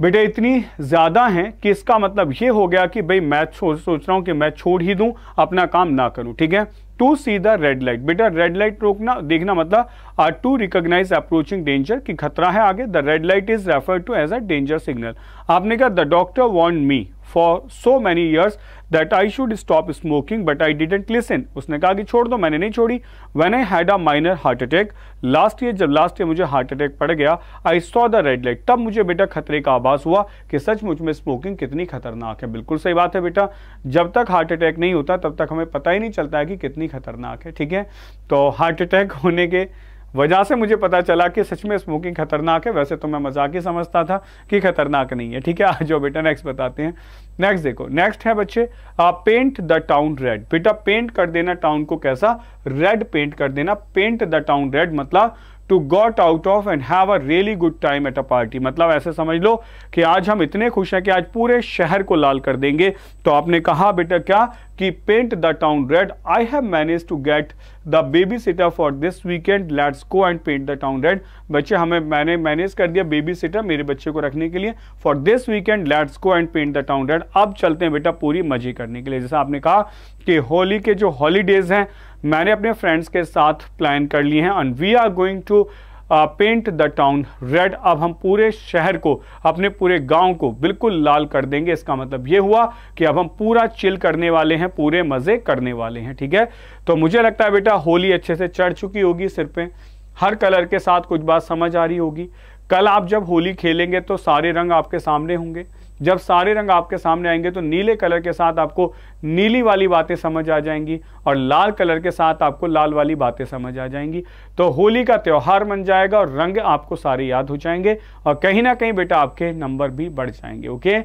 बेटे इतनी ज़्यादा हैं कि इसका मतलब ये हो गया कि भाई मैं सोच रहा हूँ कि मैं छोड़ ही दूँ अपना काम ना करूँ ठीक है to see the red light बेटा रेड लाइट रोकना देखना मतलब or to recognise approaching danger कि खतरा है आगे the red light is refer to as a danger signal आपने कहा the doctor want me for so many years that I should stop smoking but I didn't listen उसने कहा कि छोड़ दो मैंने नहीं छोड़ी when I had a minor heart attack last year जब लास्ट ईयर मुझे हार्ट अटैक पड़ गया I saw the red light तब मुझे बेटा खतरे का आभास हुआ कि सच मुझ में स्मोकिंग कितनी खतरनाक है बिल्कुल सही बात है बेटा जब तक हार्ट अटैक नहीं होता तब तक हमें पता ही नहीं चलता है कि कितनी खतरनाक है ठीक है तो हार्ट अटैक होने के वजह से मुझे पता चला कि सच में स्मोकिंग खतरनाक है वैसे तो मैं मजाक ही समझता था कि खतरनाक नहीं है ठीक है आज जो बेटा नेक्स्ट बताते हैं नेक्स्ट देखो नेक्स्ट है बच्चे पेंट द टाउन रेड बेटा पेंट कर देना टाउन को कैसा रेड पेंट कर देना पेंट द टाउन रेड मतलब to got out of and have a really good time at a party मतलब ऐसे समझ लो कि आज हम इतने खुश हैं कि आज पूरे शहर को लाल कर देंगे तो आपने कहा बेटा क्या कि paint the town red I have manage to get the baby sitter for this weekend let's go and paint the town red बच्चे हमें मैंने मैनेज कर दिया बेबी सिटर मेरे बच्चे को रखने के लिए for this weekend let's go and paint the town red अब चलते हैं बेटा पूरी मजे करने के लिए जैसा आपने कहा कि होली के जो हॉलीडेज हैं मैंने अपने फ्रेंड्स के साथ प्लान कर लिए हैं and we are going to paint the town red अब हम पूरे शहर को अपने पूरे गांव को बिल्कुल लाल कर देंगे इसका मतलब ये हुआ कि अब हम पूरा चिल करने वाले हैं पूरे मज़े करने वाले हैं ठीक है तो मुझे लगता है बेटा होली अच्छे से चढ़ चुकी होगी सिर पे हर कलर के साथ कुछ बात समझ आ रही होगी कल आप जब होली खेलेंगे तो सारे रंग आपके सामने होंगे जब सारे रंग आपके सामने आएंगे तो नीले कलर के साथ आपको नीली वाली बातें समझ आ जाएंगी और लाल कलर के साथ आपको लाल वाली बातें समझ आ जाएंगी तो होली का त्यौहार बन जाएगा और रंग आपको सारे याद हो जाएंगे और कहीं ना कहीं बेटा आपके नंबर भी बढ़ जाएंगे ओके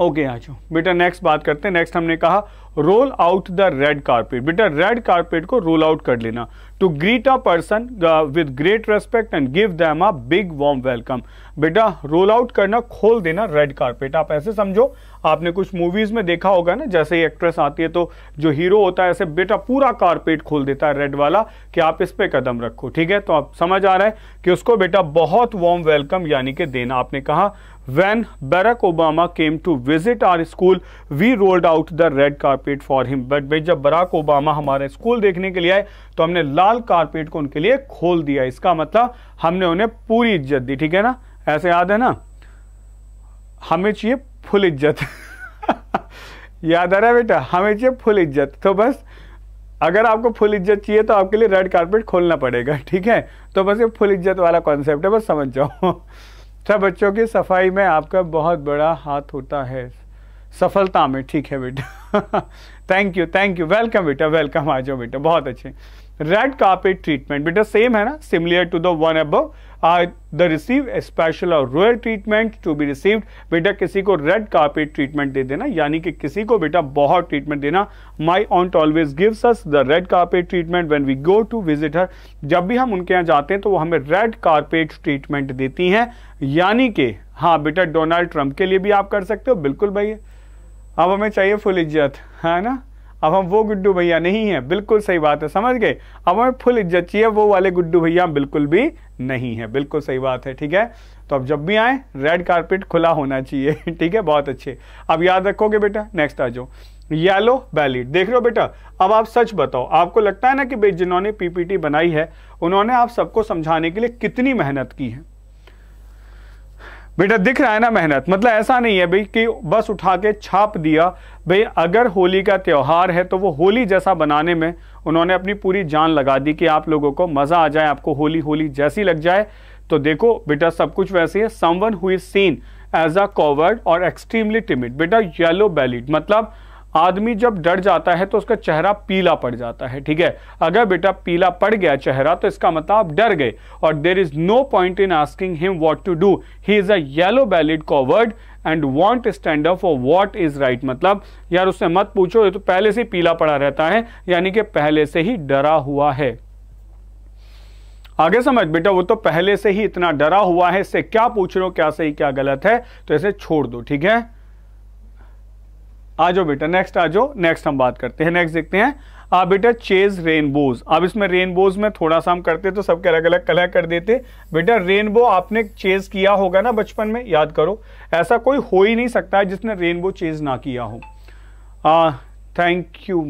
ओके आ जाओ बेटा नेक्स्ट बात करते हैं नेक्स्ट हमने कहा roll out the red carpet बेटा रेड कारपेट को रोल आउट कर लेना to greet a person with great respect and give them a big warm welcome बेटा रोल आउट करना खोल देना रेड कारपेट आप ऐसे समझो आपने कुछ मूवीज में देखा होगा ना जैसे ही एक्ट्रेस आती है तो जो हीरो होता है ऐसे बेटा पूरा कारपेट खोल देता है रेड वाला कि आप इस पे कदम रखो ठीक है तो आप समझ आ रहा है कि उसको बेटा बहुत वार्म वेलकम यानी कि देना आपने कहा when Barack Obama came to visit our school, we rolled out the red carpet for him. But when जब बराक ओबामा हमारे स्कूल देखने के लिए आए तो हमने लाल कारपेट को उनके लिए खोल दिया इसका मतलब हमने उन्हें पूरी इज्जत दी ठीक है ना ऐसे याद है ना हमें चाहिए फुल इज्जत याद आ रहा है बेटा हमें चाहिए फुल इज्जत तो बस अगर आपको फुल इज्जत चाहिए तो आपके लिए रेड कारपेट खोलना पड़ेगा ठीक है तो बस ये फुल इज्जत वाला कॉन्सेप्ट है बस समझ जाओ सर अच्छा, बच्चों की सफाई में आपका बहुत बड़ा हाथ होता है सफलता में ठीक है बेटा thank you thank you welcome बेटा वेलकम आ जाओ बेटा बहुत अच्छे रेड कार्पेट ट्रीटमेंट बेटा सेम है ना similar to the one above the receive special और royal treatment to be received बेटा किसी को रेड कार्पेट ट्रीटमेंट दे देना यानी कि किसी को बेटा बहुत ट्रीटमेंट देना my aunt always gives us the red carpet treatment when we go to visit her जब भी हम उनके यहाँ जाते हैं तो वो हमें रेड कार्पेट ट्रीटमेंट देती हैं यानी कि हाँ बेटा डोनाल्ड ट्रंप के लिए भी आप कर सकते हो बिल्कुल भाई अब हमें चाहिए फुल इज्जत है ना अब हम वो गुड्डू भैया नहीं है बिल्कुल सही बात है समझ गए अब हमें फुल इज्जत चाहिए वो वाले गुड्डू भैया बिल्कुल भी नहीं है बिल्कुल सही बात है ठीक है तो अब जब भी आए रेड कारपेट खुला होना चाहिए ठीक है बहुत अच्छे अब याद रखोगे बेटा नेक्स्ट आ जाओ येलो बैलिट देख रहे हो बेटा अब आप सच बताओ आपको लगता है ना कि भाई जिन्होंने पीपीटी बनाई है उन्होंने आप सबको समझाने के लिए कितनी मेहनत की है बेटा दिख रहा है ना मेहनत मतलब ऐसा नहीं है भाई कि बस उठा के छाप दिया भाई अगर होली का त्यौहार है तो वो होली जैसा बनाने में उन्होंने अपनी पूरी जान लगा दी कि आप लोगों को मज़ा आ जाए आपको होली होली जैसी लग जाए तो देखो बेटा सब कुछ वैसे है someone who seen as a coward और एक्सट्रीमली टिमिट बेटा येलो बैलिड मतलब आदमी जब डर जाता है तो उसका चेहरा पीला पड़ जाता है ठीक है अगर बेटा पीला पड़ गया चेहरा तो इसका मतलब आप डर गए और there is no point in asking him what to do he is a yellow bellied coward and won't stand up for what is right मतलब यार उससे मत पूछो ये तो पहले से पीला पड़ा रहता है यानी कि पहले से ही डरा हुआ है आगे समझ बेटा वो तो पहले से ही इतना डरा हुआ है इससे क्या पूछ रहे हो क्या सही क्या गलत है तो इसे छोड़ दो ठीक है आ जाओ बेटा नेक्स्ट आ जाओ नेक्स्ट हम बात करते हैं नेक्स्ट देखते हैं आप बेटा चेज रेनबोज अब इसमें रेनबोज में थोड़ा सा हम करते तो सबके अलग अलग कलर कर देते बेटा रेनबो आपने चेज किया होगा ना बचपन में याद करो ऐसा कोई हो ही नहीं सकता जिसने रेनबो चेज ना किया हो थैंक यू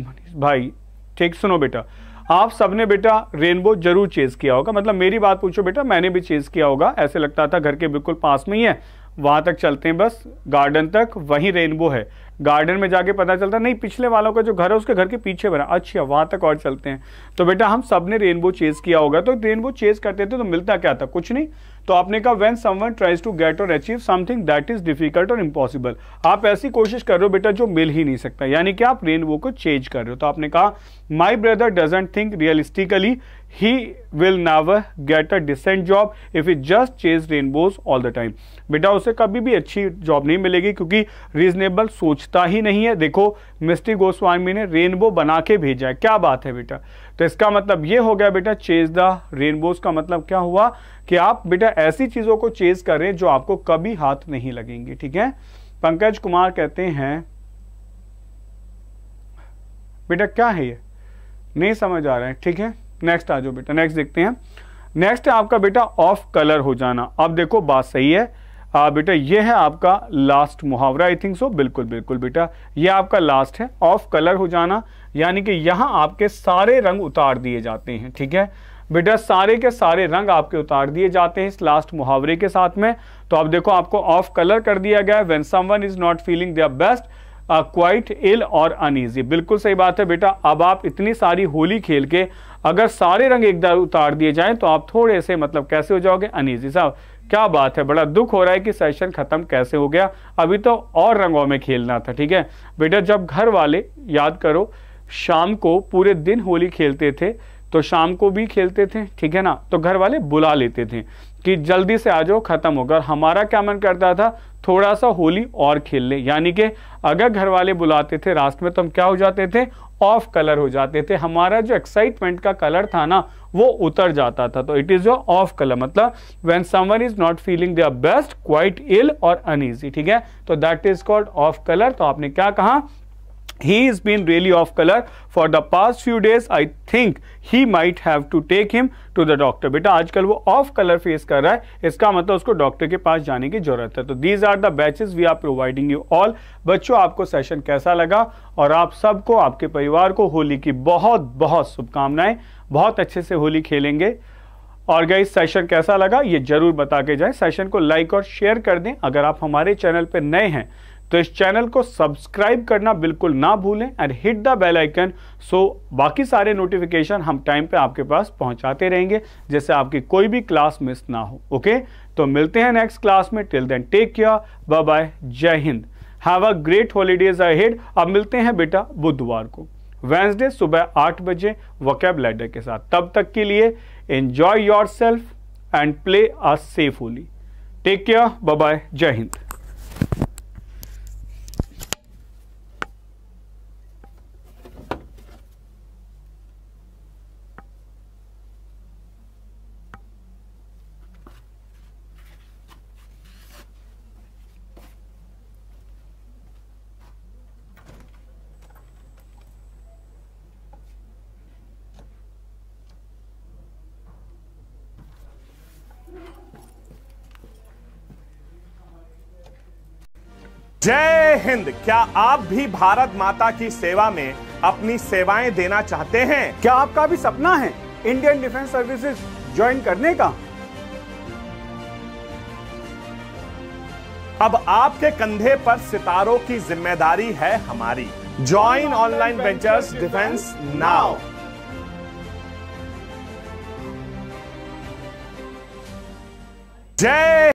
भाई ठीक सुनो बेटा आप सबने बेटा रेनबो जरूर चेज किया होगा मतलब मेरी बात पूछो बेटा मैंने भी चेज किया होगा ऐसे लगता था घर के बिल्कुल पास में ही है वहां तक चलते हैं बस गार्डन तक वही रेनबो है गार्डन में जाके पता चलता नहीं पिछले वालों का जो घर है उसके घर के पीछे बना अच्छा वहाँ तक और चलते हैं तो बेटा हम सब ने रेनबो चेज किया होगा तो रेनबो चेज करते थे तो मिलता क्या था कुछ नहीं तो आपने कहा when someone tries to get और achieve something that is difficult और इम्पॉसिबल आप ऐसी कोशिश कर रहे हो बेटा जो मिल ही नहीं सकता यानी कि आप रेनबो को चेंज कर रहे हो तो आपने कहा my brother doesn't think realistically he will never get a decent job if he just chase rainbows all the time बेटा उसे कभी भी अच्छी जॉब नहीं मिलेगी क्योंकि रीजनेबल सोचता ही नहीं है देखो मिस्टी गोस्वामी ने रेनबो बना के भेजा है क्या बात है बेटा तो इसका मतलब ये हो गया बेटा चेज द रेनबोज का मतलब क्या हुआ कि आप बेटा ऐसी चीज़ों को चेज करें जो आपको कभी हाथ नहीं लगेंगी ठीक है पंकज कुमार कहते हैं बेटा क्या है ये नहीं समझ आ रहा है ठीक है नेक्स्ट आ जाओ बेटा नेक्स्ट देखते हैं नेक्स्ट है आपका बेटा ऑफ कलर हो जाना अब देखो बात सही है आ, बेटा ये है आपका लास्ट मुहावरा आई थिंक सो बिल्कुल बिल्कुल बेटा ये आपका लास्ट है ऑफ कलर हो जाना यानी कि यहाँ आपके सारे रंग उतार दिए जाते हैं ठीक है बेटा सारे के सारे रंग आपके उतार दिए जाते हैं इस लास्ट मुहावरे के साथ में तो अब देखो आपको ऑफ कलर कर दिया गया when one is not feeling their best quite ill और अनईजी बिल्कुल सही बात है बेटा अब आप इतनी सारी होली खेल के अगर सारे रंग एक उतार दिए जाएं तो आप थोड़े से मतलब कैसे हो जाओगे अनिजी साहब क्या बात है बड़ा दुख हो रहा है कि सेशन ख़त्म कैसे हो गया अभी तो और रंगों में खेलना था ठीक है बेटा जब घर वाले याद करो शाम को पूरे दिन होली खेलते थे तो शाम को भी खेलते थे ठीक है ना तो घर वाले बुला लेते थे कि जल्दी से आ जाओ खत्म होगा और हमारा क्या मन करता था थोड़ा सा होली और खेल ले यानी कि अगर घर वाले बुलाते थे रास्ते में तो हम क्या हो जाते थे ऑफ कलर हो जाते थे हमारा जो एक्साइटमेंट का कलर था ना वो उतर जाता था तो it is your off colour मतलब when someone is not feeling their best quite ill और अनईजी ठीक है तो that is called off colour तो आपने क्या कहा he has been really off color for the past few days i think he might have to take him to the doctor बेटा आजकल वो ऑफ कलर फेस कर रहा है इसका मतलब उसको डॉक्टर के पास जाने की जरूरत है तो these are the batches we are providing you all बच्चों आपको सेशन कैसा लगा और आप सबको आपके परिवार को होली की बहुत बहुत शुभकामनाएं बहुत अच्छे से होली खेलेंगे और गई सेशन कैसा लगा ये जरूर बता के जाए सेशन को लाइक और शेयर कर दें अगर आप हमारे चैनल पर नए हैं तो इस चैनल को सब्सक्राइब करना बिल्कुल ना भूलें and hit the bell icon so बाकी सारे नोटिफिकेशन हम टाइम पे आपके पास पहुंचाते रहेंगे जैसे आपकी कोई भी क्लास मिस ना हो ओके तो मिलते हैं नेक्स्ट क्लास में till then take care bye bye Jai Hind have a great holidays ahead अब मिलते हैं बेटा बुधवार को वेंसडे सुबह आठ बजे वकैब लेडर के साथ तब तक के लिए enjoy yourself and play a safe Holi take care bye bye Jai Hind जय हिंद क्या आप भी भारत माता की सेवा में अपनी सेवाएं देना चाहते हैं क्या आपका भी सपना है इंडियन डिफेंस सर्विसेज ज्वाइन करने का अब आपके कंधे पर सितारों की जिम्मेदारी है हमारी join online ventures defence now जय